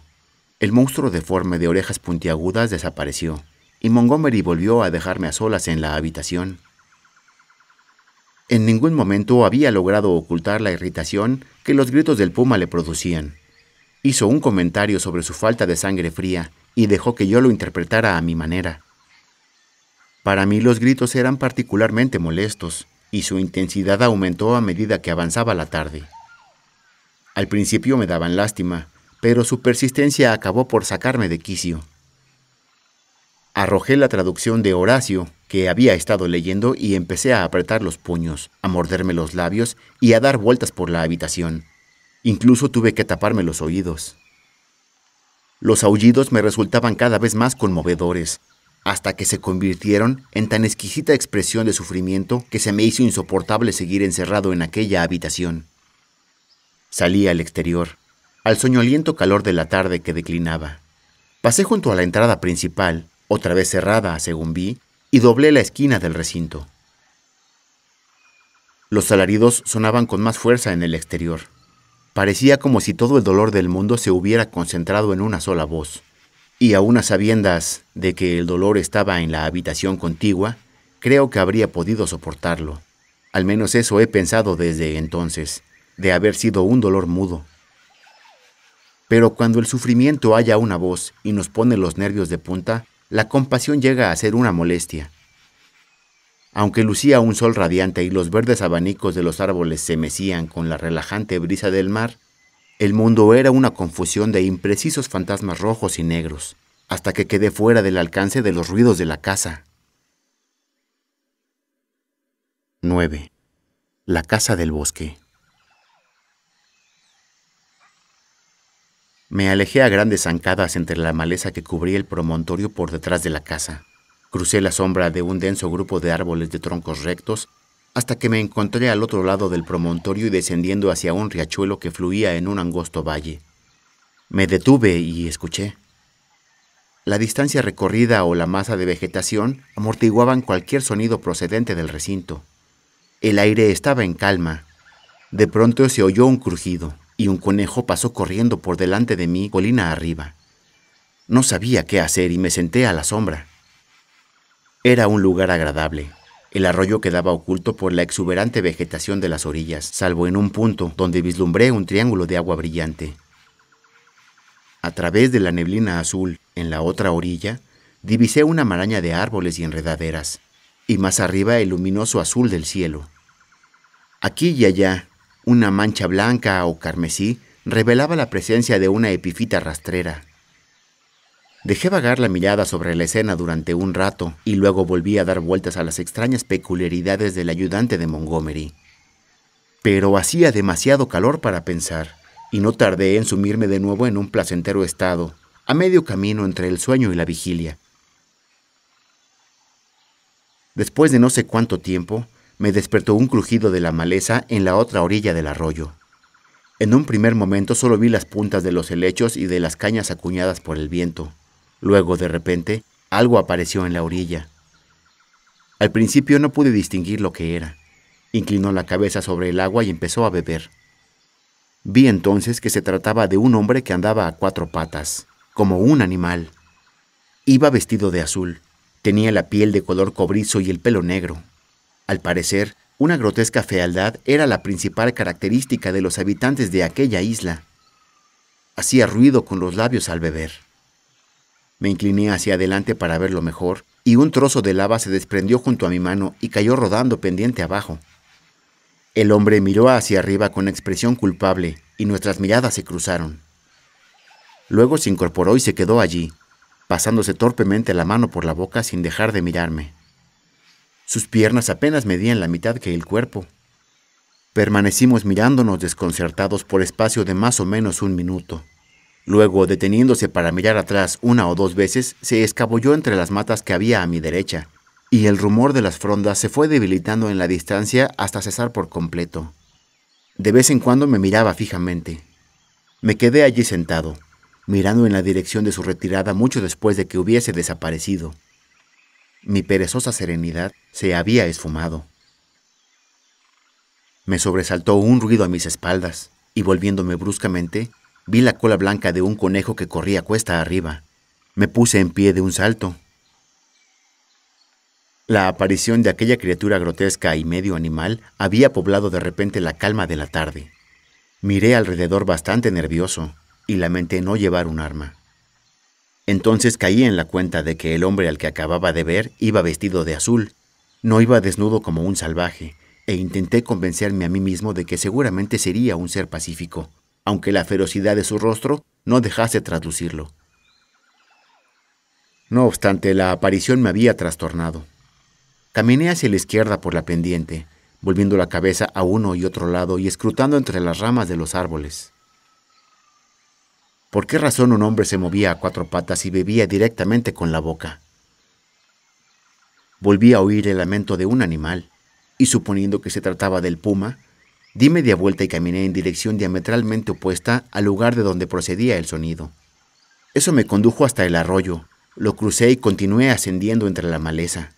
El monstruo deforme de orejas puntiagudas desapareció, y Montgomery volvió a dejarme a solas en la habitación. En ningún momento había logrado ocultar la irritación que los gritos del puma le producían. Hizo un comentario sobre su falta de sangre fría y dejó que yo lo interpretara a mi manera. Para mí los gritos eran particularmente molestos, y su intensidad aumentó a medida que avanzaba la tarde. Al principio me daban lástima, pero su persistencia acabó por sacarme de quicio. Arrojé la traducción de Horacio, que había estado leyendo, y empecé a apretar los puños, a morderme los labios y a dar vueltas por la habitación. Incluso tuve que taparme los oídos. Los aullidos me resultaban cada vez más conmovedores, hasta que se convirtieron en tan exquisita expresión de sufrimiento que se me hizo insoportable seguir encerrado en aquella habitación. Salí al exterior, al soñoliento calor de la tarde que declinaba. Pasé junto a la entrada principal, otra vez cerrada, según vi, y doblé la esquina del recinto. Los alaridos sonaban con más fuerza en el exterior. Parecía como si todo el dolor del mundo se hubiera concentrado en una sola voz y aun a sabiendas de que el dolor estaba en la habitación contigua, creo que habría podido soportarlo. Al menos eso he pensado desde entonces, de haber sido un dolor mudo. Pero cuando el sufrimiento halla una voz y nos pone los nervios de punta, la compasión llega a ser una molestia. Aunque lucía un sol radiante y los verdes abanicos de los árboles se mecían con la relajante brisa del mar, el mundo era una confusión de imprecisos fantasmas rojos y negros, hasta que quedé fuera del alcance de los ruidos de la casa. 9. La casa del bosque. Me alejé a grandes zancadas entre la maleza que cubría el promontorio por detrás de la casa. Crucé la sombra de un denso grupo de árboles de troncos rectos hasta que me encontré al otro lado del promontorio y descendiendo hacia un riachuelo que fluía en un angosto valle. Me detuve y escuché. La distancia recorrida o la masa de vegetación amortiguaban cualquier sonido procedente del recinto. El aire estaba en calma. De pronto se oyó un crujido y un conejo pasó corriendo por delante de mí colina arriba. No sabía qué hacer y me senté a la sombra. Era un lugar agradable. El arroyo quedaba oculto por la exuberante vegetación de las orillas, salvo en un punto donde vislumbré un triángulo de agua brillante. A través de la neblina azul, en la otra orilla, divisé una maraña de árboles y enredaderas, y más arriba el luminoso azul del cielo. Aquí y allá, una mancha blanca o carmesí revelaba la presencia de una epifita rastrera, Dejé vagar la mirada sobre la escena durante un rato y luego volví a dar vueltas a las extrañas peculiaridades del ayudante de Montgomery. Pero hacía demasiado calor para pensar, y no tardé en sumirme de nuevo en un placentero estado, a medio camino entre el sueño y la vigilia. Después de no sé cuánto tiempo, me despertó un crujido de la maleza en la otra orilla del arroyo. En un primer momento solo vi las puntas de los helechos y de las cañas acuñadas por el viento. Luego, de repente, algo apareció en la orilla. Al principio no pude distinguir lo que era. Inclinó la cabeza sobre el agua y empezó a beber. Vi entonces que se trataba de un hombre que andaba a cuatro patas, como un animal. Iba vestido de azul, tenía la piel de color cobrizo y el pelo negro. Al parecer, una grotesca fealdad era la principal característica de los habitantes de aquella isla. Hacía ruido con los labios al beber. Me incliné hacia adelante para verlo mejor, y un trozo de lava se desprendió junto a mi mano y cayó rodando pendiente abajo. El hombre miró hacia arriba con expresión culpable, y nuestras miradas se cruzaron. Luego se incorporó y se quedó allí, pasándose torpemente la mano por la boca sin dejar de mirarme. Sus piernas apenas medían la mitad que el cuerpo. Permanecimos mirándonos desconcertados por espacio de más o menos un minuto. Luego, deteniéndose para mirar atrás una o dos veces, se escabulló entre las matas que había a mi derecha, y el rumor de las frondas se fue debilitando en la distancia hasta cesar por completo. De vez en cuando me miraba fijamente. Me quedé allí sentado, mirando en la dirección de su retirada mucho después de que hubiese desaparecido. Mi perezosa serenidad se había esfumado. Me sobresaltó un ruido a mis espaldas, y volviéndome bruscamente, Vi la cola blanca de un conejo que corría cuesta arriba. Me puse en pie de un salto. La aparición de aquella criatura grotesca y medio animal había poblado de repente la calma de la tarde. Miré alrededor bastante nervioso y lamenté no llevar un arma. Entonces caí en la cuenta de que el hombre al que acababa de ver iba vestido de azul, no iba desnudo como un salvaje, e intenté convencerme a mí mismo de que seguramente sería un ser pacífico, aunque la ferocidad de su rostro no dejase traducirlo. No obstante, la aparición me había trastornado. Caminé hacia la izquierda por la pendiente, volviendo la cabeza a uno y otro lado y escrutando entre las ramas de los árboles. ¿Por qué razón un hombre se movía a cuatro patas y bebía directamente con la boca? Volví a oír el lamento de un animal, y suponiendo que se trataba del puma, Di media vuelta y caminé en dirección diametralmente opuesta al lugar de donde procedía el sonido. Eso me condujo hasta el arroyo, lo crucé y continué ascendiendo entre la maleza.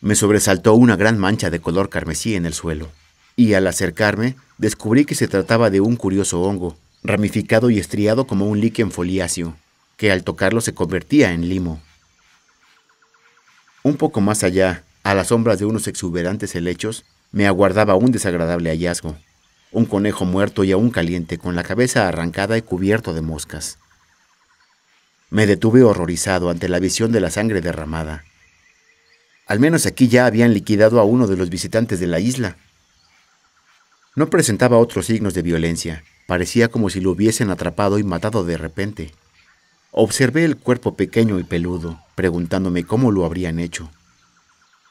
Me sobresaltó una gran mancha de color carmesí en el suelo, y al acercarme descubrí que se trataba de un curioso hongo, ramificado y estriado como un líquen foliáceo, que al tocarlo se convertía en limo. Un poco más allá, a las sombras de unos exuberantes helechos, me aguardaba un desagradable hallazgo, un conejo muerto y aún caliente, con la cabeza arrancada y cubierto de moscas. Me detuve horrorizado ante la visión de la sangre derramada. Al menos aquí ya habían liquidado a uno de los visitantes de la isla. No presentaba otros signos de violencia, parecía como si lo hubiesen atrapado y matado de repente. Observé el cuerpo pequeño y peludo, preguntándome cómo lo habrían hecho.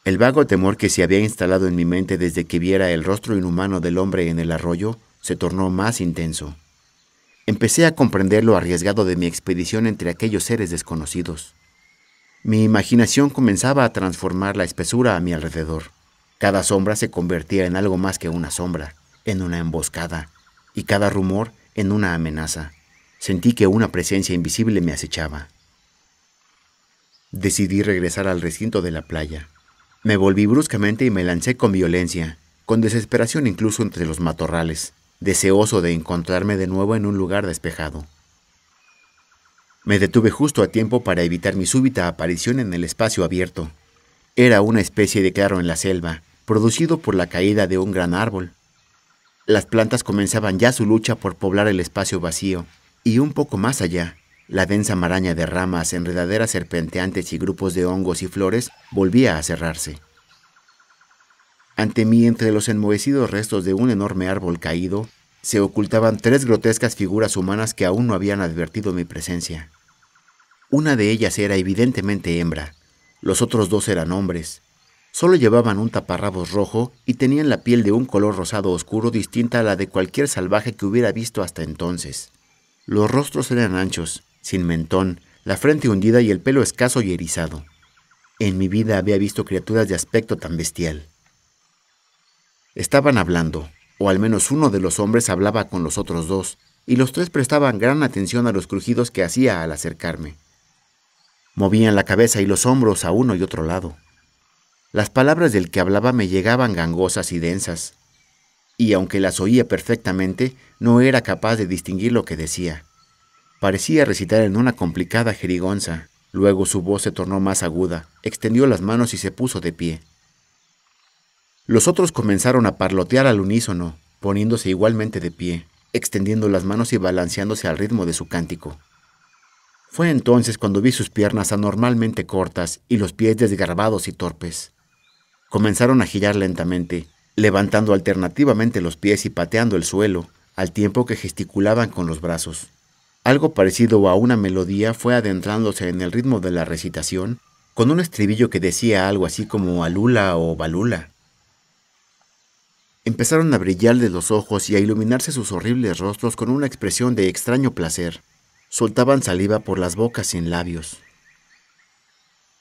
El vago temor que se había instalado en mi mente desde que viera el rostro inhumano del hombre en el arroyo se tornó más intenso. Empecé a comprender lo arriesgado de mi expedición entre aquellos seres desconocidos. Mi imaginación comenzaba a transformar la espesura a mi alrededor. Cada sombra se convertía en algo más que una sombra, en una emboscada, y cada rumor en una amenaza. Sentí que una presencia invisible me acechaba. Decidí regresar al recinto de la playa. Me volví bruscamente y me lancé con violencia, con desesperación incluso entre los matorrales, deseoso de encontrarme de nuevo en un lugar despejado. Me detuve justo a tiempo para evitar mi súbita aparición en el espacio abierto. Era una especie de claro en la selva, producido por la caída de un gran árbol. Las plantas comenzaban ya su lucha por poblar el espacio vacío, y un poco más allá, la densa maraña de ramas, enredaderas serpenteantes y grupos de hongos y flores volvía a cerrarse. Ante mí, entre los enmohecidos restos de un enorme árbol caído, se ocultaban tres grotescas figuras humanas que aún no habían advertido mi presencia. Una de ellas era evidentemente hembra, los otros dos eran hombres. Solo llevaban un taparrabos rojo y tenían la piel de un color rosado oscuro distinta a la de cualquier salvaje que hubiera visto hasta entonces. Los rostros eran anchos, sin mentón, la frente hundida y el pelo escaso y erizado. En mi vida había visto criaturas de aspecto tan bestial. Estaban hablando, o al menos uno de los hombres hablaba con los otros dos, y los tres prestaban gran atención a los crujidos que hacía al acercarme. Movían la cabeza y los hombros a uno y otro lado. Las palabras del que hablaba me llegaban gangosas y densas, y aunque las oía perfectamente, no era capaz de distinguir lo que decía. Parecía recitar en una complicada jerigonza. Luego su voz se tornó más aguda, extendió las manos y se puso de pie. Los otros comenzaron a parlotear al unísono, poniéndose igualmente de pie, extendiendo las manos y balanceándose al ritmo de su cántico. Fue entonces cuando vi sus piernas anormalmente cortas y los pies desgarbados y torpes. Comenzaron a girar lentamente, levantando alternativamente los pies y pateando el suelo, al tiempo que gesticulaban con los brazos. Algo parecido a una melodía fue adentrándose en el ritmo de la recitación con un estribillo que decía algo así como alula o balula. Empezaron a de los ojos y a iluminarse sus horribles rostros con una expresión de extraño placer. Soltaban saliva por las bocas sin labios.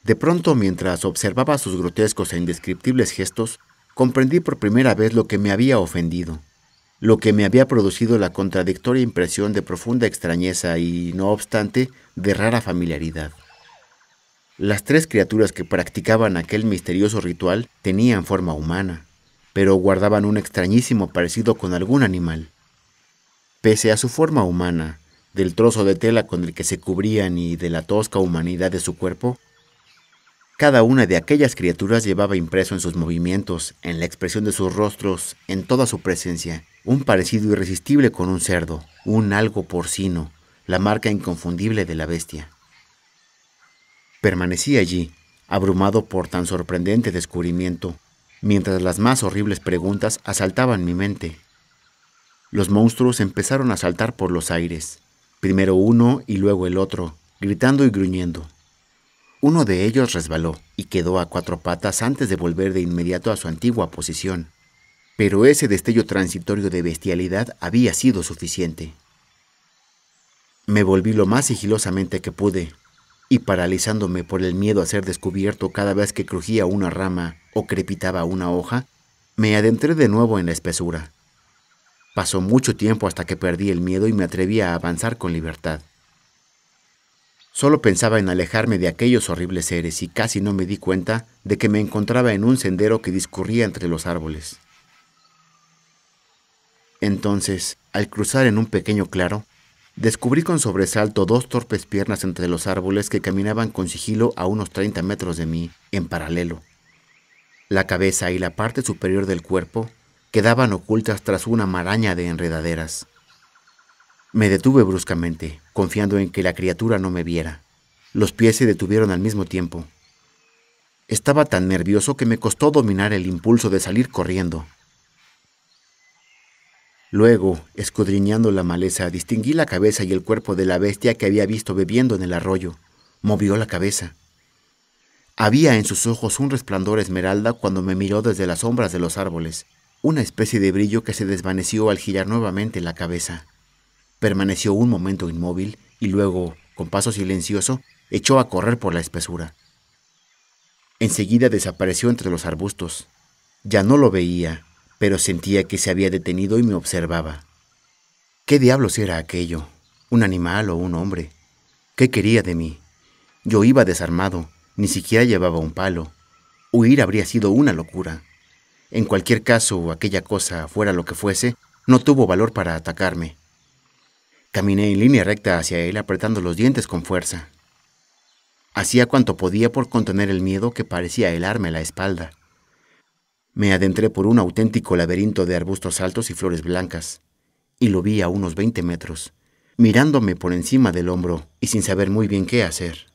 De pronto, mientras observaba sus grotescos e indescriptibles gestos, comprendí por primera vez lo que me había ofendido lo que me había producido la contradictoria impresión de profunda extrañeza y, no obstante, de rara familiaridad. Las tres criaturas que practicaban aquel misterioso ritual tenían forma humana, pero guardaban un extrañísimo parecido con algún animal. Pese a su forma humana, del trozo de tela con el que se cubrían y de la tosca humanidad de su cuerpo, cada una de aquellas criaturas llevaba impreso en sus movimientos, en la expresión de sus rostros, en toda su presencia, un parecido irresistible con un cerdo, un algo porcino, la marca inconfundible de la bestia. Permanecí allí, abrumado por tan sorprendente descubrimiento, mientras las más horribles preguntas asaltaban mi mente. Los monstruos empezaron a saltar por los aires, primero uno y luego el otro, gritando y gruñendo. Uno de ellos resbaló y quedó a cuatro patas antes de volver de inmediato a su antigua posición. Pero ese destello transitorio de bestialidad había sido suficiente. Me volví lo más sigilosamente que pude, y paralizándome por el miedo a ser descubierto cada vez que crujía una rama o crepitaba una hoja, me adentré de nuevo en la espesura. Pasó mucho tiempo hasta que perdí el miedo y me atreví a avanzar con libertad. Solo pensaba en alejarme de aquellos horribles seres y casi no me di cuenta de que me encontraba en un sendero que discurría entre los árboles. Entonces, al cruzar en un pequeño claro, descubrí con sobresalto dos torpes piernas entre los árboles que caminaban con sigilo a unos 30 metros de mí, en paralelo. La cabeza y la parte superior del cuerpo quedaban ocultas tras una maraña de enredaderas. Me detuve bruscamente, confiando en que la criatura no me viera. Los pies se detuvieron al mismo tiempo. Estaba tan nervioso que me costó dominar el impulso de salir corriendo. Luego, escudriñando la maleza, distinguí la cabeza y el cuerpo de la bestia que había visto bebiendo en el arroyo. Movió la cabeza. Había en sus ojos un resplandor esmeralda cuando me miró desde las sombras de los árboles, una especie de brillo que se desvaneció al girar nuevamente la cabeza. Permaneció un momento inmóvil y luego, con paso silencioso, echó a correr por la espesura. Enseguida desapareció entre los arbustos. Ya no lo veía, pero sentía que se había detenido y me observaba. ¿Qué diablos era aquello? ¿Un animal o un hombre? ¿Qué quería de mí? Yo iba desarmado, ni siquiera llevaba un palo. Huir habría sido una locura. En cualquier caso, aquella cosa, fuera lo que fuese, no tuvo valor para atacarme. Caminé en línea recta hacia él apretando los dientes con fuerza. Hacía cuanto podía por contener el miedo que parecía helarme la espalda. Me adentré por un auténtico laberinto de arbustos altos y flores blancas, y lo vi a unos 20 metros, mirándome por encima del hombro y sin saber muy bien qué hacer.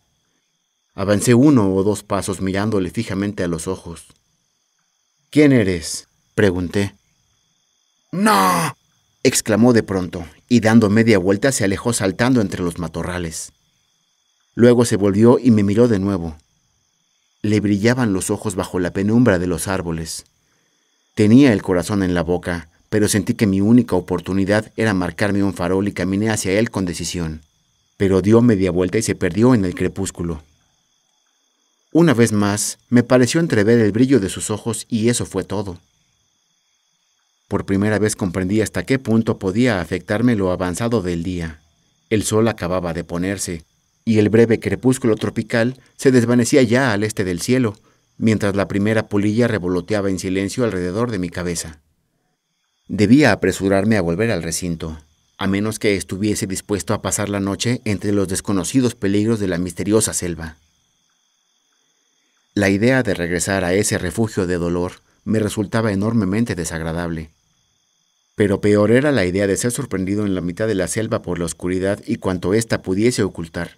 Avancé uno o dos pasos mirándole fijamente a los ojos. ¿Quién eres? pregunté. No, exclamó de pronto, y dando media vuelta se alejó saltando entre los matorrales. Luego se volvió y me miró de nuevo. Le brillaban los ojos bajo la penumbra de los árboles. Tenía el corazón en la boca, pero sentí que mi única oportunidad era marcarme un farol y caminé hacia él con decisión. Pero dio media vuelta y se perdió en el crepúsculo. Una vez más, me pareció entrever el brillo de sus ojos y eso fue todo. Por primera vez comprendí hasta qué punto podía afectarme lo avanzado del día. El sol acababa de ponerse, y el breve crepúsculo tropical se desvanecía ya al este del cielo, mientras la primera pulilla revoloteaba en silencio alrededor de mi cabeza. Debía apresurarme a volver al recinto, a menos que estuviese dispuesto a pasar la noche entre los desconocidos peligros de la misteriosa selva. La idea de regresar a ese refugio de dolor me resultaba enormemente desagradable. Pero peor era la idea de ser sorprendido en la mitad de la selva por la oscuridad y cuanto ésta pudiese ocultar.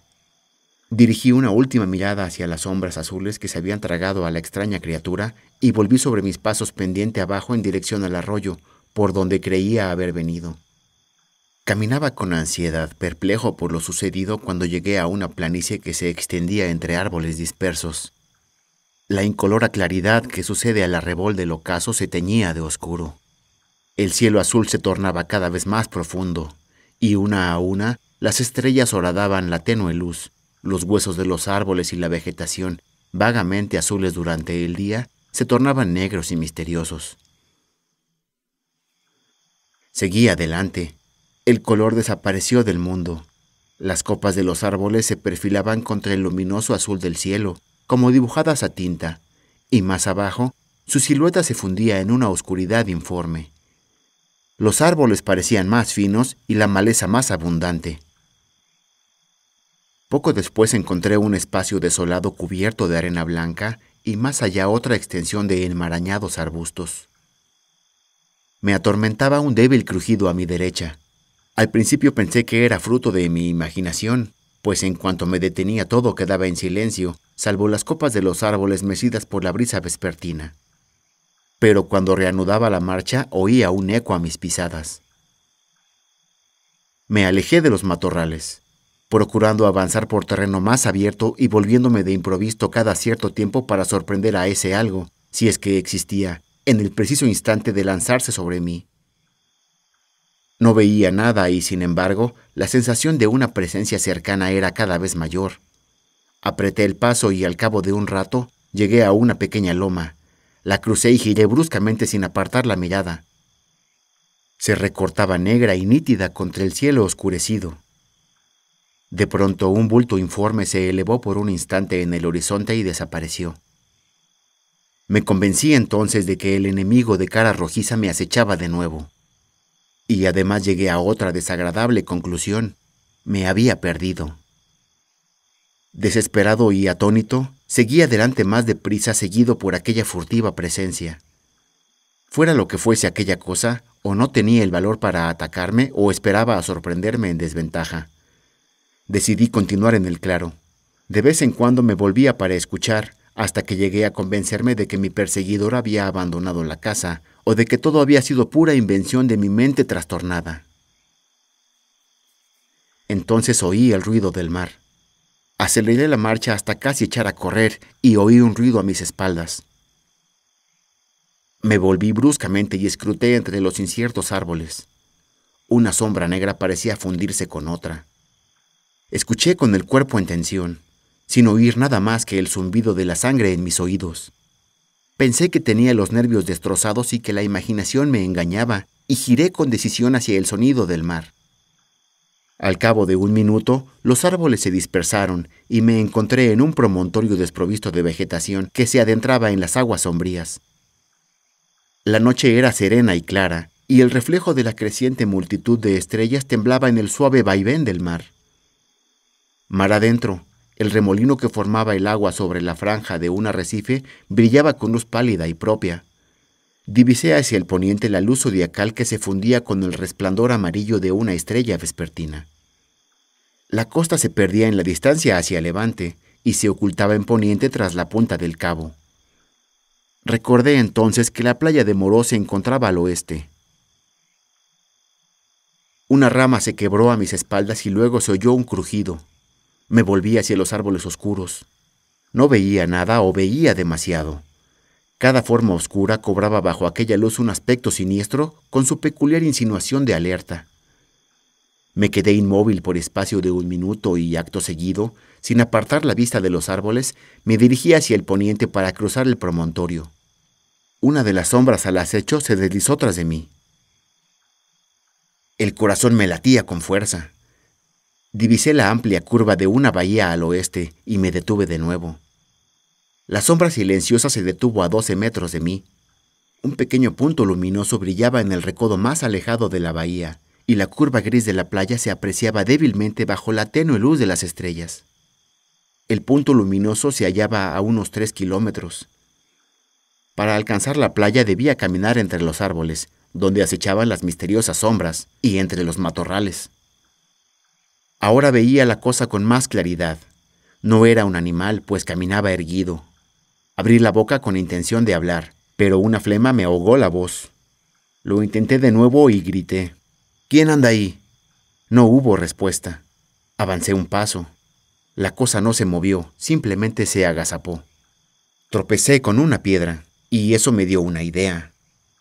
Dirigí una última mirada hacia las sombras azules que se habían tragado a la extraña criatura y volví sobre mis pasos pendiente abajo en dirección al arroyo, por donde creía haber venido. Caminaba con ansiedad, perplejo por lo sucedido cuando llegué a una planicie que se extendía entre árboles dispersos. La incolora claridad que sucede al arrebol del ocaso se teñía de oscuro. El cielo azul se tornaba cada vez más profundo, y una a una las estrellas horadaban la tenue luz, los huesos de los árboles y la vegetación, vagamente azules durante el día, se tornaban negros y misteriosos. Seguía adelante. El color desapareció del mundo. Las copas de los árboles se perfilaban contra el luminoso azul del cielo, como dibujadas a tinta, y más abajo, su silueta se fundía en una oscuridad informe. Los árboles parecían más finos y la maleza más abundante. Poco después encontré un espacio desolado cubierto de arena blanca y más allá otra extensión de enmarañados arbustos. Me atormentaba un débil crujido a mi derecha. Al principio pensé que era fruto de mi imaginación, pues en cuanto me detenía todo quedaba en silencio, salvo las copas de los árboles mecidas por la brisa vespertina pero cuando reanudaba la marcha oía un eco a mis pisadas. Me alejé de los matorrales, procurando avanzar por terreno más abierto y volviéndome de improviso cada cierto tiempo para sorprender a ese algo, si es que existía, en el preciso instante de lanzarse sobre mí. No veía nada y, sin embargo, la sensación de una presencia cercana era cada vez mayor. Apreté el paso y al cabo de un rato llegué a una pequeña loma, la crucé y giré bruscamente sin apartar la mirada. Se recortaba negra y nítida contra el cielo oscurecido. De pronto un bulto informe se elevó por un instante en el horizonte y desapareció. Me convencí entonces de que el enemigo de cara rojiza me acechaba de nuevo. Y además llegué a otra desagradable conclusión. Me había perdido. Desesperado y atónito, seguí adelante más deprisa seguido por aquella furtiva presencia. Fuera lo que fuese aquella cosa, o no tenía el valor para atacarme o esperaba a sorprenderme en desventaja. Decidí continuar en el claro. De vez en cuando me volvía para escuchar, hasta que llegué a convencerme de que mi perseguidor había abandonado la casa, o de que todo había sido pura invención de mi mente trastornada. Entonces oí el ruido del mar. Aceleré la marcha hasta casi echar a correr y oí un ruido a mis espaldas. Me volví bruscamente y escruté entre los inciertos árboles. Una sombra negra parecía fundirse con otra. Escuché con el cuerpo en tensión, sin oír nada más que el zumbido de la sangre en mis oídos. Pensé que tenía los nervios destrozados y que la imaginación me engañaba, y giré con decisión hacia el sonido del mar. Al cabo de un minuto, los árboles se dispersaron y me encontré en un promontorio desprovisto de vegetación que se adentraba en las aguas sombrías. La noche era serena y clara, y el reflejo de la creciente multitud de estrellas temblaba en el suave vaivén del mar. Mar adentro, el remolino que formaba el agua sobre la franja de un arrecife brillaba con luz pálida y propia. Divisé hacia el poniente la luz zodiacal que se fundía con el resplandor amarillo de una estrella vespertina. La costa se perdía en la distancia hacia levante y se ocultaba en poniente tras la punta del cabo. Recordé entonces que la playa de Moró se encontraba al oeste. Una rama se quebró a mis espaldas y luego se oyó un crujido. Me volví hacia los árboles oscuros. No veía nada o veía demasiado. Cada forma oscura cobraba bajo aquella luz un aspecto siniestro con su peculiar insinuación de alerta. Me quedé inmóvil por espacio de un minuto y acto seguido, sin apartar la vista de los árboles, me dirigí hacia el poniente para cruzar el promontorio. Una de las sombras al acecho se deslizó tras de mí. El corazón me latía con fuerza. Divisé la amplia curva de una bahía al oeste y me detuve de nuevo. La sombra silenciosa se detuvo a doce metros de mí. Un pequeño punto luminoso brillaba en el recodo más alejado de la bahía y la curva gris de la playa se apreciaba débilmente bajo la tenue luz de las estrellas. El punto luminoso se hallaba a unos tres kilómetros. Para alcanzar la playa debía caminar entre los árboles, donde acechaban las misteriosas sombras, y entre los matorrales. Ahora veía la cosa con más claridad. No era un animal, pues caminaba erguido. Abrí la boca con intención de hablar, pero una flema me ahogó la voz. Lo intenté de nuevo y grité. ¿Quién anda ahí? No hubo respuesta. Avancé un paso. La cosa no se movió, simplemente se agazapó. Tropecé con una piedra, y eso me dio una idea.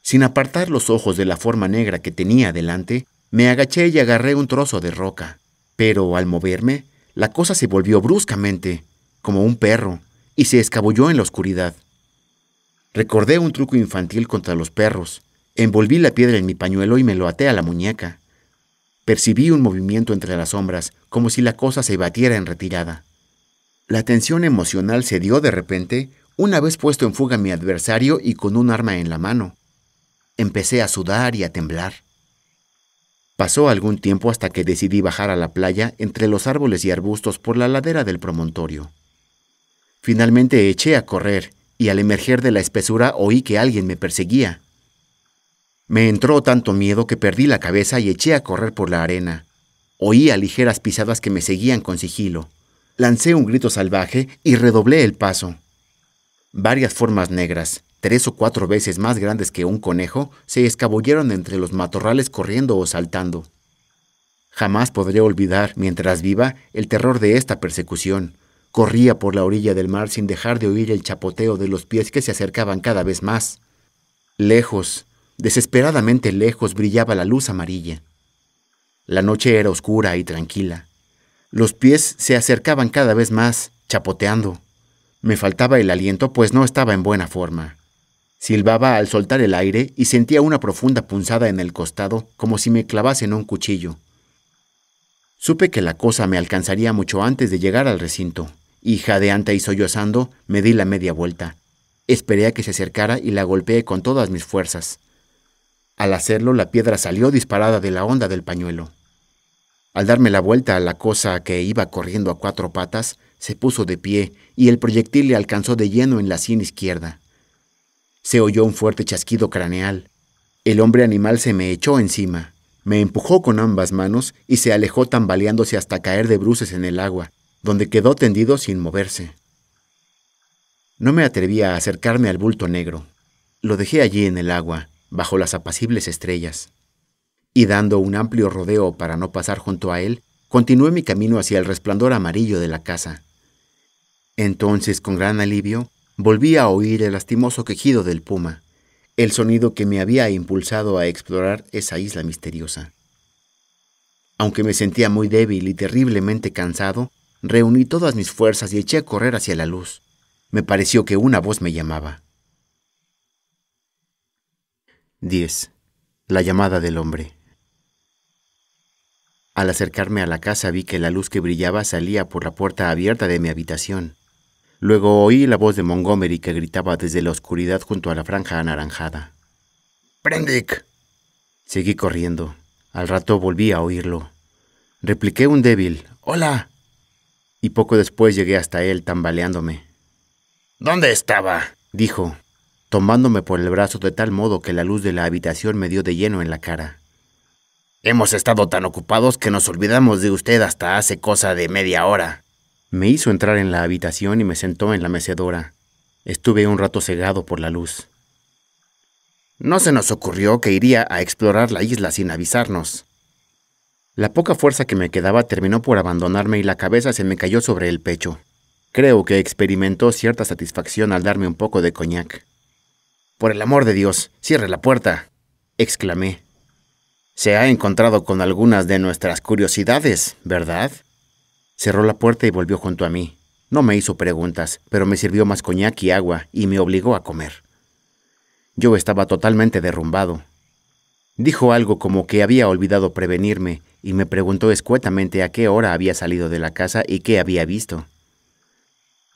Sin apartar los ojos de la forma negra que tenía delante, me agaché y agarré un trozo de roca. Pero al moverme, la cosa se volvió bruscamente, como un perro, y se escabulló en la oscuridad. Recordé un truco infantil contra los perros, Envolví la piedra en mi pañuelo y me lo até a la muñeca. Percibí un movimiento entre las sombras, como si la cosa se batiera en retirada. La tensión emocional se dio de repente, una vez puesto en fuga mi adversario y con un arma en la mano. Empecé a sudar y a temblar. Pasó algún tiempo hasta que decidí bajar a la playa entre los árboles y arbustos por la ladera del promontorio. Finalmente eché a correr y al emerger de la espesura oí que alguien me perseguía. Me entró tanto miedo que perdí la cabeza y eché a correr por la arena. a ligeras pisadas que me seguían con sigilo. Lancé un grito salvaje y redoblé el paso. Varias formas negras, tres o cuatro veces más grandes que un conejo, se escabulleron entre los matorrales corriendo o saltando. Jamás podré olvidar, mientras viva, el terror de esta persecución. Corría por la orilla del mar sin dejar de oír el chapoteo de los pies que se acercaban cada vez más. Lejos, Desesperadamente lejos brillaba la luz amarilla. La noche era oscura y tranquila. Los pies se acercaban cada vez más, chapoteando. Me faltaba el aliento, pues no estaba en buena forma. Silbaba al soltar el aire y sentía una profunda punzada en el costado, como si me clavasen un cuchillo. Supe que la cosa me alcanzaría mucho antes de llegar al recinto, y jadeante y sollozando, me di la media vuelta. Esperé a que se acercara y la golpeé con todas mis fuerzas. Al hacerlo, la piedra salió disparada de la onda del pañuelo. Al darme la vuelta a la cosa que iba corriendo a cuatro patas, se puso de pie y el proyectil le alcanzó de lleno en la sien izquierda. Se oyó un fuerte chasquido craneal. El hombre animal se me echó encima, me empujó con ambas manos y se alejó tambaleándose hasta caer de bruces en el agua, donde quedó tendido sin moverse. No me atreví a acercarme al bulto negro. Lo dejé allí en el agua, bajo las apacibles estrellas. Y dando un amplio rodeo para no pasar junto a él, continué mi camino hacia el resplandor amarillo de la casa. Entonces, con gran alivio, volví a oír el lastimoso quejido del puma, el sonido que me había impulsado a explorar esa isla misteriosa. Aunque me sentía muy débil y terriblemente cansado, reuní todas mis fuerzas y eché a correr hacia la luz. Me pareció que una voz me llamaba. 10. La llamada del hombre. Al acercarme a la casa vi que la luz que brillaba salía por la puerta abierta de mi habitación. Luego oí la voz de Montgomery que gritaba desde la oscuridad junto a la franja anaranjada. ¡Prendick! Seguí corriendo. Al rato volví a oírlo. Repliqué un débil ¡Hola! y poco después llegué hasta él tambaleándome. ¿Dónde estaba? dijo tomándome por el brazo de tal modo que la luz de la habitación me dio de lleno en la cara. Hemos estado tan ocupados que nos olvidamos de usted hasta hace cosa de media hora. Me hizo entrar en la habitación y me sentó en la mecedora. Estuve un rato cegado por la luz. No se nos ocurrió que iría a explorar la isla sin avisarnos. La poca fuerza que me quedaba terminó por abandonarme y la cabeza se me cayó sobre el pecho. Creo que experimentó cierta satisfacción al darme un poco de coñac. Por el amor de Dios, cierre la puerta, exclamé. Se ha encontrado con algunas de nuestras curiosidades, ¿verdad? Cerró la puerta y volvió junto a mí. No me hizo preguntas, pero me sirvió más coñac y agua y me obligó a comer. Yo estaba totalmente derrumbado. Dijo algo como que había olvidado prevenirme y me preguntó escuetamente a qué hora había salido de la casa y qué había visto.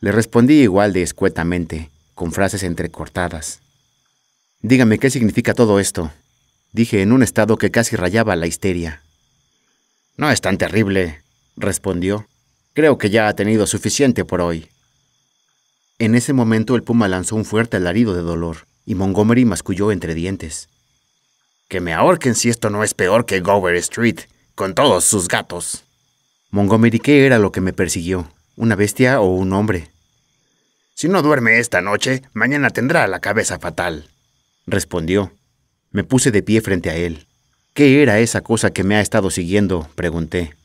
Le respondí igual de escuetamente, con frases entrecortadas. Dígame qué significa todo esto, dije en un estado que casi rayaba la histeria. No es tan terrible, respondió. Creo que ya ha tenido suficiente por hoy. En ese momento el puma lanzó un fuerte alarido de dolor, y Montgomery masculló entre dientes. Que me ahorquen si esto no es peor que Gower Street, con todos sus gatos. Montgomery, ¿qué era lo que me persiguió? ¿Una bestia o un hombre? Si no duerme esta noche, mañana tendrá la cabeza fatal. Respondió. Me puse de pie frente a él. ¿Qué era esa cosa que me ha estado siguiendo? pregunté.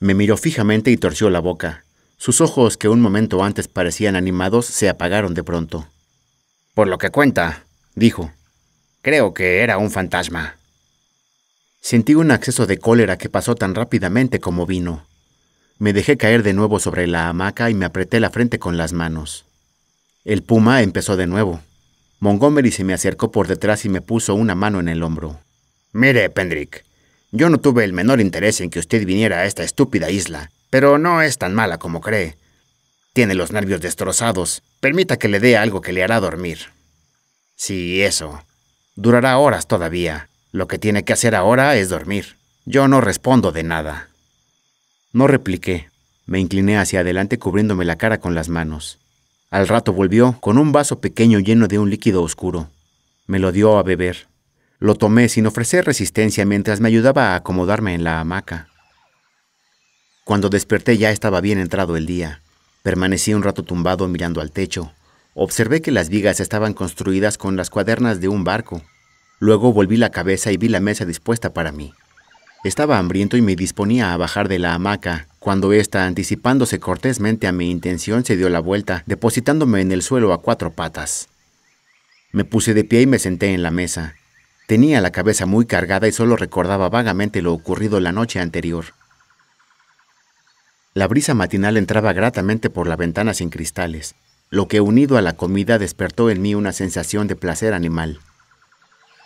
Me miró fijamente y torció la boca. Sus ojos, que un momento antes parecían animados, se apagaron de pronto. Por lo que cuenta, dijo, creo que era un fantasma. Sentí un acceso de cólera que pasó tan rápidamente como vino. Me dejé caer de nuevo sobre la hamaca y me apreté la frente con las manos. El puma empezó de nuevo. Montgomery se me acercó por detrás y me puso una mano en el hombro. Mire, Pendrick, yo no tuve el menor interés en que usted viniera a esta estúpida isla, pero no es tan mala como cree. Tiene los nervios destrozados. Permita que le dé algo que le hará dormir. Sí, eso. Durará horas todavía. Lo que tiene que hacer ahora es dormir. Yo no respondo de nada. No repliqué. Me incliné hacia adelante cubriéndome la cara con las manos. Al rato volvió con un vaso pequeño lleno de un líquido oscuro. Me lo dio a beber. Lo tomé sin ofrecer resistencia mientras me ayudaba a acomodarme en la hamaca. Cuando desperté ya estaba bien entrado el día. Permanecí un rato tumbado mirando al techo. Observé que las vigas estaban construidas con las cuadernas de un barco. Luego volví la cabeza y vi la mesa dispuesta para mí. Estaba hambriento y me disponía a bajar de la hamaca, cuando ésta, anticipándose cortésmente a mi intención, se dio la vuelta, depositándome en el suelo a cuatro patas. Me puse de pie y me senté en la mesa. Tenía la cabeza muy cargada y solo recordaba vagamente lo ocurrido la noche anterior. La brisa matinal entraba gratamente por la ventana sin cristales, lo que unido a la comida despertó en mí una sensación de placer animal.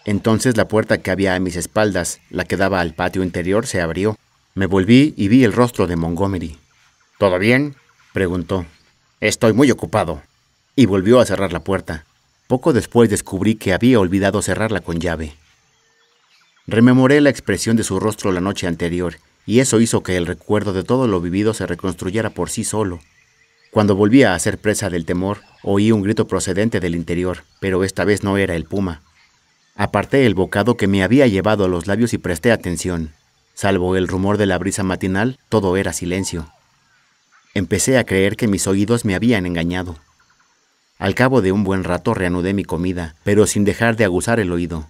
Entonces la puerta que había a mis espaldas, la que daba al patio interior, se abrió. Me volví y vi el rostro de Montgomery. ¿Todo bien? preguntó. Estoy muy ocupado. Y volvió a cerrar la puerta. Poco después descubrí que había olvidado cerrarla con llave. Rememoré la expresión de su rostro la noche anterior, y eso hizo que el recuerdo de todo lo vivido se reconstruyera por sí solo. Cuando volví a hacer presa del temor, oí un grito procedente del interior, pero esta vez no era el puma. Aparté el bocado que me había llevado a los labios y presté atención. Salvo el rumor de la brisa matinal, todo era silencio. Empecé a creer que mis oídos me habían engañado. Al cabo de un buen rato reanudé mi comida, pero sin dejar de aguzar el oído.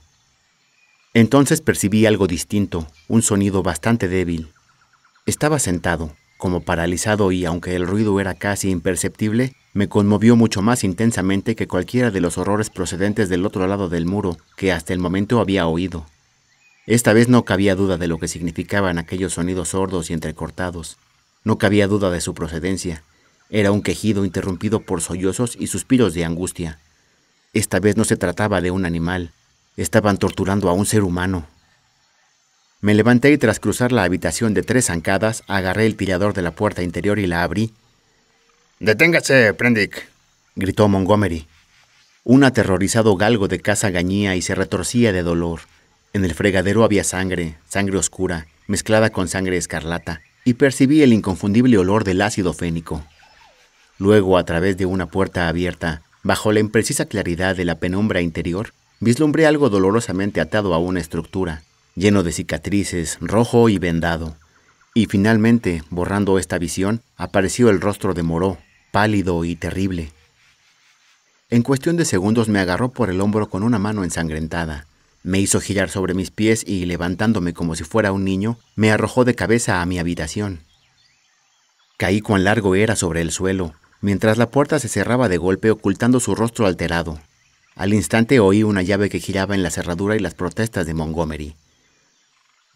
Entonces percibí algo distinto, un sonido bastante débil. Estaba sentado, como paralizado y aunque el ruido era casi imperceptible, me conmovió mucho más intensamente que cualquiera de los horrores procedentes del otro lado del muro que hasta el momento había oído. Esta vez no cabía duda de lo que significaban aquellos sonidos sordos y entrecortados. No cabía duda de su procedencia. Era un quejido interrumpido por sollozos y suspiros de angustia. Esta vez no se trataba de un animal. Estaban torturando a un ser humano. Me levanté y tras cruzar la habitación de tres zancadas, agarré el tirador de la puerta interior y la abrí. Deténgase, Prendick, gritó Montgomery. Un aterrorizado galgo de casa gañía y se retorcía de dolor. En el fregadero había sangre, sangre oscura, mezclada con sangre escarlata, y percibí el inconfundible olor del ácido fénico. Luego, a través de una puerta abierta, bajo la imprecisa claridad de la penumbra interior, vislumbré algo dolorosamente atado a una estructura, lleno de cicatrices, rojo y vendado. Y finalmente, borrando esta visión, apareció el rostro de Moró, pálido y terrible. En cuestión de segundos me agarró por el hombro con una mano ensangrentada. Me hizo girar sobre mis pies y, levantándome como si fuera un niño, me arrojó de cabeza a mi habitación. Caí cuán largo era sobre el suelo, mientras la puerta se cerraba de golpe ocultando su rostro alterado. Al instante oí una llave que giraba en la cerradura y las protestas de Montgomery.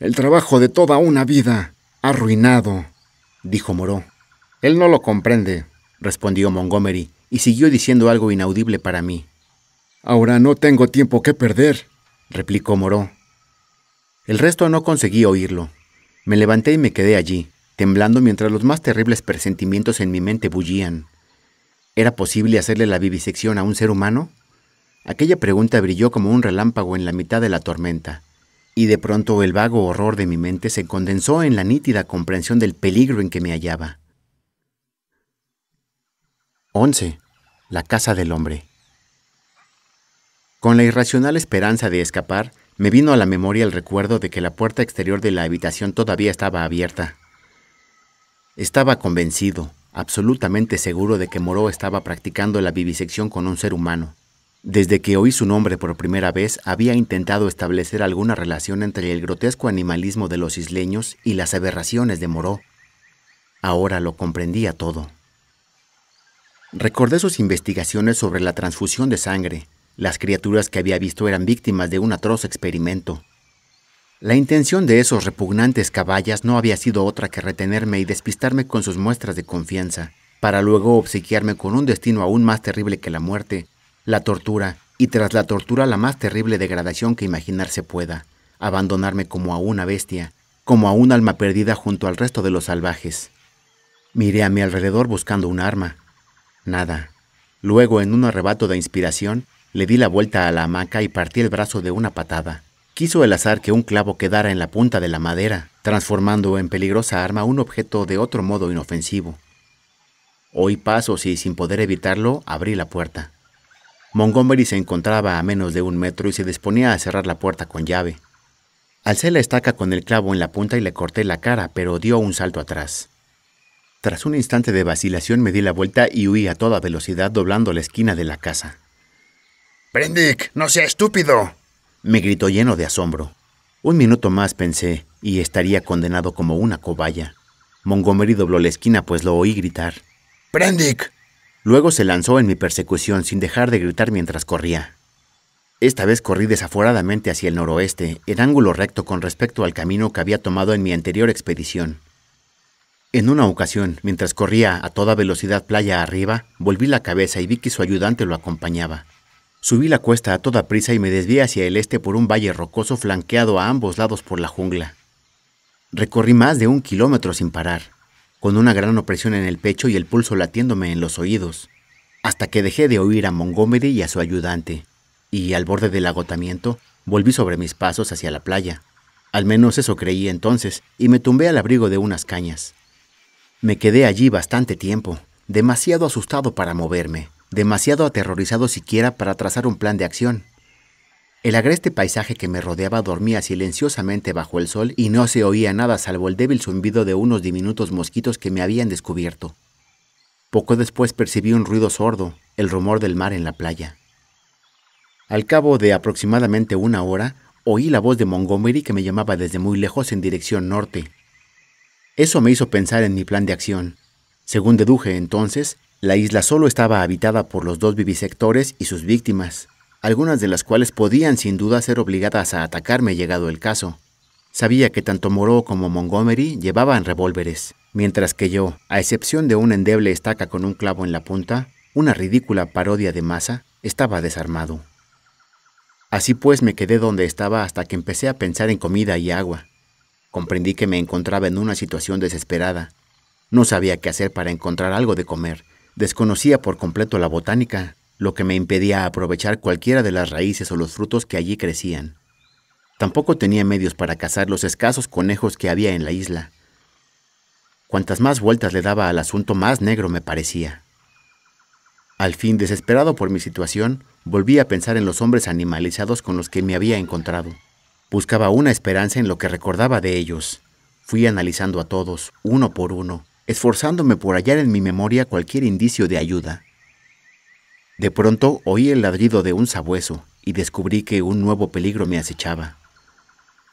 El trabajo de toda una vida, arruinado, dijo Moró. Él no lo comprende, respondió Montgomery, y siguió diciendo algo inaudible para mí. Ahora no tengo tiempo que perder, replicó Moró. El resto no conseguí oírlo. Me levanté y me quedé allí, temblando mientras los más terribles presentimientos en mi mente bullían. ¿Era posible hacerle la vivisección a un ser humano? Aquella pregunta brilló como un relámpago en la mitad de la tormenta y de pronto el vago horror de mi mente se condensó en la nítida comprensión del peligro en que me hallaba. 11. La casa del hombre. Con la irracional esperanza de escapar, me vino a la memoria el recuerdo de que la puerta exterior de la habitación todavía estaba abierta. Estaba convencido, absolutamente seguro de que Moró estaba practicando la vivisección con un ser humano. Desde que oí su nombre por primera vez, había intentado establecer alguna relación entre el grotesco animalismo de los isleños y las aberraciones de Moró. Ahora lo comprendía todo. Recordé sus investigaciones sobre la transfusión de sangre. Las criaturas que había visto eran víctimas de un atroz experimento. La intención de esos repugnantes caballas no había sido otra que retenerme y despistarme con sus muestras de confianza, para luego obsequiarme con un destino aún más terrible que la muerte, la tortura, y tras la tortura la más terrible degradación que imaginarse pueda, abandonarme como a una bestia, como a un alma perdida junto al resto de los salvajes. Miré a mi alrededor buscando un arma. Nada. Luego, en un arrebato de inspiración, le di la vuelta a la hamaca y partí el brazo de una patada. Quiso el azar que un clavo quedara en la punta de la madera, transformando en peligrosa arma un objeto de otro modo inofensivo. Oí pasos y sin poder evitarlo abrí la puerta. Montgomery se encontraba a menos de un metro y se disponía a cerrar la puerta con llave. Alcé la estaca con el clavo en la punta y le corté la cara, pero dio un salto atrás. Tras un instante de vacilación me di la vuelta y huí a toda velocidad doblando la esquina de la casa. Prendick, no sea estúpido, me gritó lleno de asombro. Un minuto más pensé, y estaría condenado como una cobaya. Montgomery dobló la esquina pues lo oí gritar. Prendick, Luego se lanzó en mi persecución sin dejar de gritar mientras corría. Esta vez corrí desaforadamente hacia el noroeste, en ángulo recto con respecto al camino que había tomado en mi anterior expedición. En una ocasión, mientras corría a toda velocidad playa arriba, volví la cabeza y vi que su ayudante lo acompañaba. Subí la cuesta a toda prisa y me desvié hacia el este por un valle rocoso flanqueado a ambos lados por la jungla. Recorrí más de un kilómetro sin parar con una gran opresión en el pecho y el pulso latiéndome en los oídos, hasta que dejé de oír a Montgomery y a su ayudante, y al borde del agotamiento volví sobre mis pasos hacia la playa. Al menos eso creí entonces, y me tumbé al abrigo de unas cañas. Me quedé allí bastante tiempo, demasiado asustado para moverme, demasiado aterrorizado siquiera para trazar un plan de acción. El agreste paisaje que me rodeaba dormía silenciosamente bajo el sol y no se oía nada salvo el débil zumbido de unos diminutos mosquitos que me habían descubierto. Poco después percibí un ruido sordo, el rumor del mar en la playa. Al cabo de aproximadamente una hora, oí la voz de Montgomery que me llamaba desde muy lejos en dirección norte. Eso me hizo pensar en mi plan de acción. Según deduje entonces, la isla solo estaba habitada por los dos vivisectores y sus víctimas, algunas de las cuales podían sin duda ser obligadas a atacarme llegado el caso. Sabía que tanto Moreau como Montgomery llevaban revólveres, mientras que yo, a excepción de una endeble estaca con un clavo en la punta, una ridícula parodia de masa, estaba desarmado. Así pues me quedé donde estaba hasta que empecé a pensar en comida y agua. Comprendí que me encontraba en una situación desesperada. No sabía qué hacer para encontrar algo de comer. Desconocía por completo la botánica, lo que me impedía aprovechar cualquiera de las raíces o los frutos que allí crecían. Tampoco tenía medios para cazar los escasos conejos que había en la isla. Cuantas más vueltas le daba al asunto, más negro me parecía. Al fin, desesperado por mi situación, volví a pensar en los hombres animalizados con los que me había encontrado. Buscaba una esperanza en lo que recordaba de ellos. Fui analizando a todos, uno por uno, esforzándome por hallar en mi memoria cualquier indicio de ayuda. De pronto oí el ladrido de un sabueso y descubrí que un nuevo peligro me acechaba.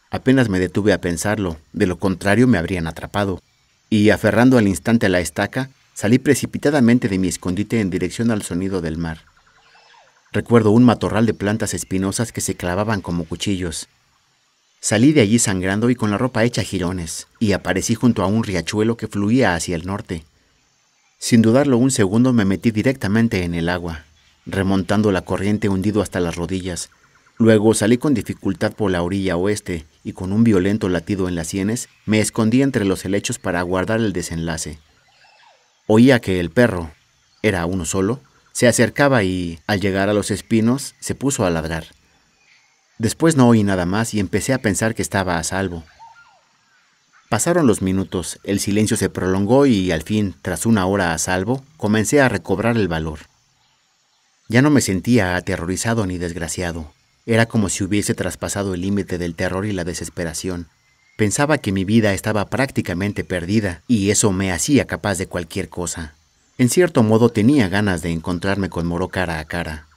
Apenas me detuve a pensarlo, de lo contrario me habrían atrapado, y aferrando al instante la estaca, salí precipitadamente de mi escondite en dirección al sonido del mar. Recuerdo un matorral de plantas espinosas que se clavaban como cuchillos. Salí de allí sangrando y con la ropa hecha jirones, y aparecí junto a un riachuelo que fluía hacia el norte. Sin dudarlo un segundo me metí directamente en el agua, remontando la corriente hundido hasta las rodillas. Luego salí con dificultad por la orilla oeste y con un violento latido en las sienes me escondí entre los helechos para aguardar el desenlace. Oía que el perro, era uno solo, se acercaba y, al llegar a los espinos, se puso a ladrar. Después no oí nada más y empecé a pensar que estaba a salvo. Pasaron los minutos, el silencio se prolongó y al fin, tras una hora a salvo, comencé a recobrar el valor. Ya no me sentía aterrorizado ni desgraciado. Era como si hubiese traspasado el límite del terror y la desesperación. Pensaba que mi vida estaba prácticamente perdida y eso me hacía capaz de cualquier cosa. En cierto modo tenía ganas de encontrarme con Moro cara a cara.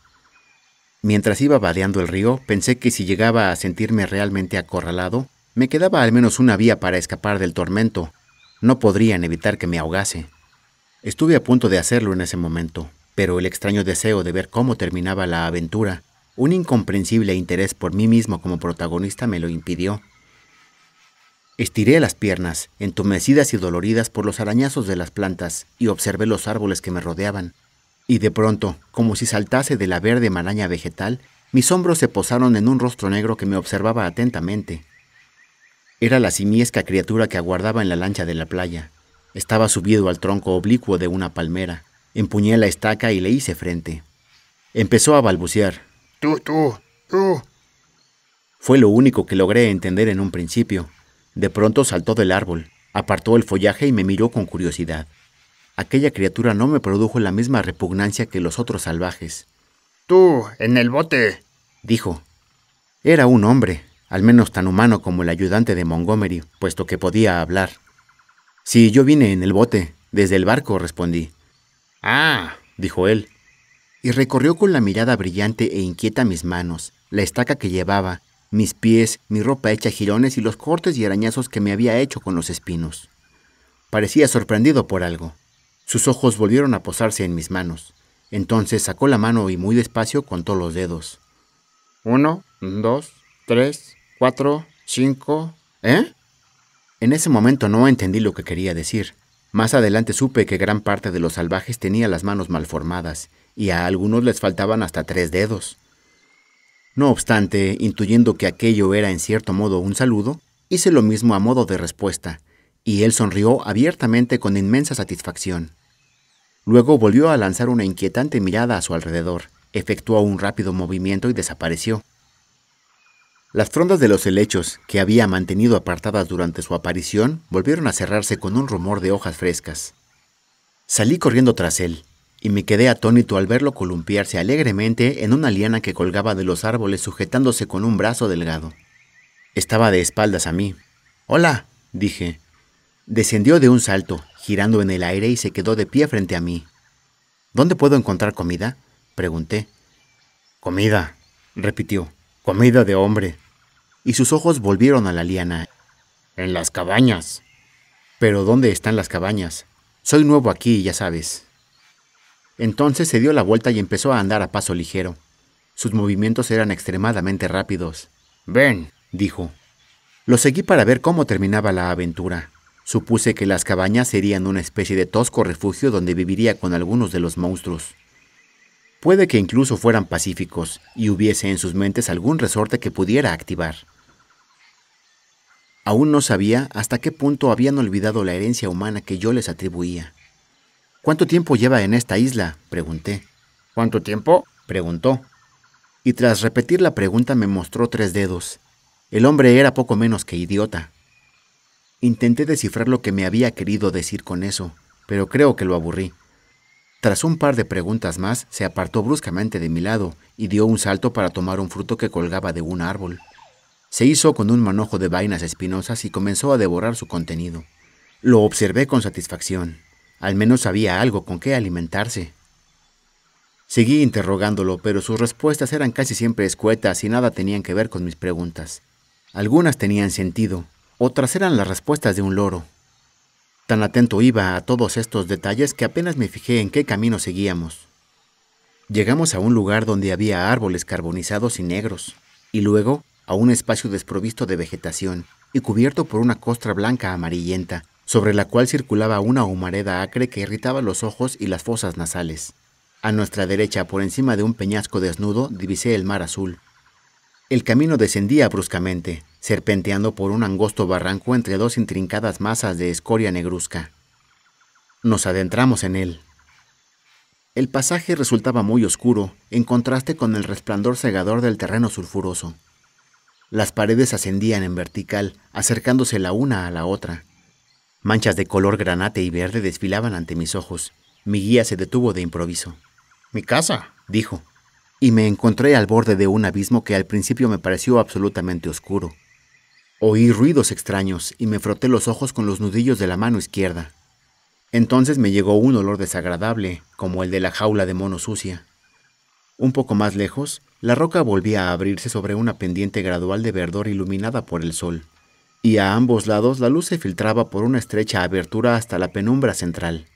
Mientras iba vadeando el río, pensé que si llegaba a sentirme realmente acorralado, me quedaba al menos una vía para escapar del tormento. No podrían evitar que me ahogase. Estuve a punto de hacerlo en ese momento, pero el extraño deseo de ver cómo terminaba la aventura, un incomprensible interés por mí mismo como protagonista me lo impidió. Estiré las piernas, entumecidas y doloridas por los arañazos de las plantas, y observé los árboles que me rodeaban. Y de pronto, como si saltase de la verde maraña vegetal, mis hombros se posaron en un rostro negro que me observaba atentamente. Era la simiesca criatura que aguardaba en la lancha de la playa. Estaba subido al tronco oblicuo de una palmera. Empuñé la estaca y le hice frente. Empezó a balbucear. Tú, tú, tú. Fue lo único que logré entender en un principio. De pronto saltó del árbol, apartó el follaje y me miró con curiosidad. Aquella criatura no me produjo la misma repugnancia que los otros salvajes. Tú, en el bote, dijo. Era un hombre, al menos tan humano como el ayudante de Montgomery, puesto que podía hablar. Sí, yo vine en el bote, desde el barco, respondí. Ah, dijo él, y recorrió con la mirada brillante e inquieta mis manos, la estaca que llevaba, mis pies, mi ropa hecha jirones y los cortes y arañazos que me había hecho con los espinos. Parecía sorprendido por algo. Sus ojos volvieron a posarse en mis manos. Entonces sacó la mano y muy despacio contó los dedos. Uno, dos, tres, cuatro, cinco. ¿Eh? En ese momento no entendí lo que quería decir. Más adelante supe que gran parte de los salvajes tenía las manos malformadas y a algunos les faltaban hasta tres dedos. No obstante, intuyendo que aquello era en cierto modo un saludo, hice lo mismo a modo de respuesta, y él sonrió abiertamente con inmensa satisfacción. Luego volvió a lanzar una inquietante mirada a su alrededor, efectuó un rápido movimiento y desapareció. Las frondas de los helechos, que había mantenido apartadas durante su aparición, volvieron a cerrarse con un rumor de hojas frescas. Salí corriendo tras él, y me quedé atónito al verlo columpiarse alegremente en una liana que colgaba de los árboles sujetándose con un brazo delgado. Estaba de espaldas a mí. Hola, dije. Descendió de un salto, girando en el aire y se quedó de pie frente a mí. ¿Dónde puedo encontrar comida? pregunté. Comida, repitió. Comida de hombre. Y sus ojos volvieron a la liana. En las cabañas. Pero ¿dónde están las cabañas? Soy nuevo aquí, ya sabes. Entonces se dio la vuelta y empezó a andar a paso ligero. Sus movimientos eran extremadamente rápidos. Ven, dijo. Lo seguí para ver cómo terminaba la aventura. Supuse que las cabañas serían una especie de tosco refugio donde viviría con algunos de los monstruos. Puede que incluso fueran pacíficos y hubiese en sus mentes algún resorte que pudiera activar. Aún no sabía hasta qué punto habían olvidado la herencia humana que yo les atribuía. ¿Cuánto tiempo lleva en esta isla? pregunté. ¿Cuánto tiempo? preguntó. Y tras repetir la pregunta me mostró tres dedos. El hombre era poco menos que idiota. Intenté descifrar lo que me había querido decir con eso, pero creo que lo aburrí. Tras un par de preguntas más, se apartó bruscamente de mi lado y dio un salto para tomar un fruto que colgaba de un árbol. Se hizo con un manojo de vainas espinosas y comenzó a devorar su contenido. Lo observé con satisfacción. Al menos había algo con qué alimentarse. Seguí interrogándolo, pero sus respuestas eran casi siempre escuetas y nada tenían que ver con mis preguntas. Algunas tenían sentido, otras eran las respuestas de un loro. Tan atento iba a todos estos detalles que apenas me fijé en qué camino seguíamos. Llegamos a un lugar donde había árboles carbonizados y negros, y luego a un espacio desprovisto de vegetación y cubierto por una costra blanca amarillenta, sobre la cual circulaba una humareda acre que irritaba los ojos y las fosas nasales. A nuestra derecha, por encima de un peñasco desnudo, divisé el mar azul. El camino descendía bruscamente, serpenteando por un angosto barranco entre dos intrincadas masas de escoria negruzca. Nos adentramos en él. El pasaje resultaba muy oscuro, en contraste con el resplandor cegador del terreno sulfuroso. Las paredes ascendían en vertical, acercándose la una a la otra. Manchas de color granate y verde desfilaban ante mis ojos. Mi guía se detuvo de improviso. Mi casa, dijo, y me encontré al borde de un abismo que al principio me pareció absolutamente oscuro, Oí ruidos extraños y me froté los ojos con los nudillos de la mano izquierda. Entonces me llegó un olor desagradable, como el de la jaula de mono sucia. Un poco más lejos, la roca volvía a abrirse sobre una pendiente gradual de verdor iluminada por el sol, y a ambos lados la luz se filtraba por una estrecha abertura hasta la penumbra central.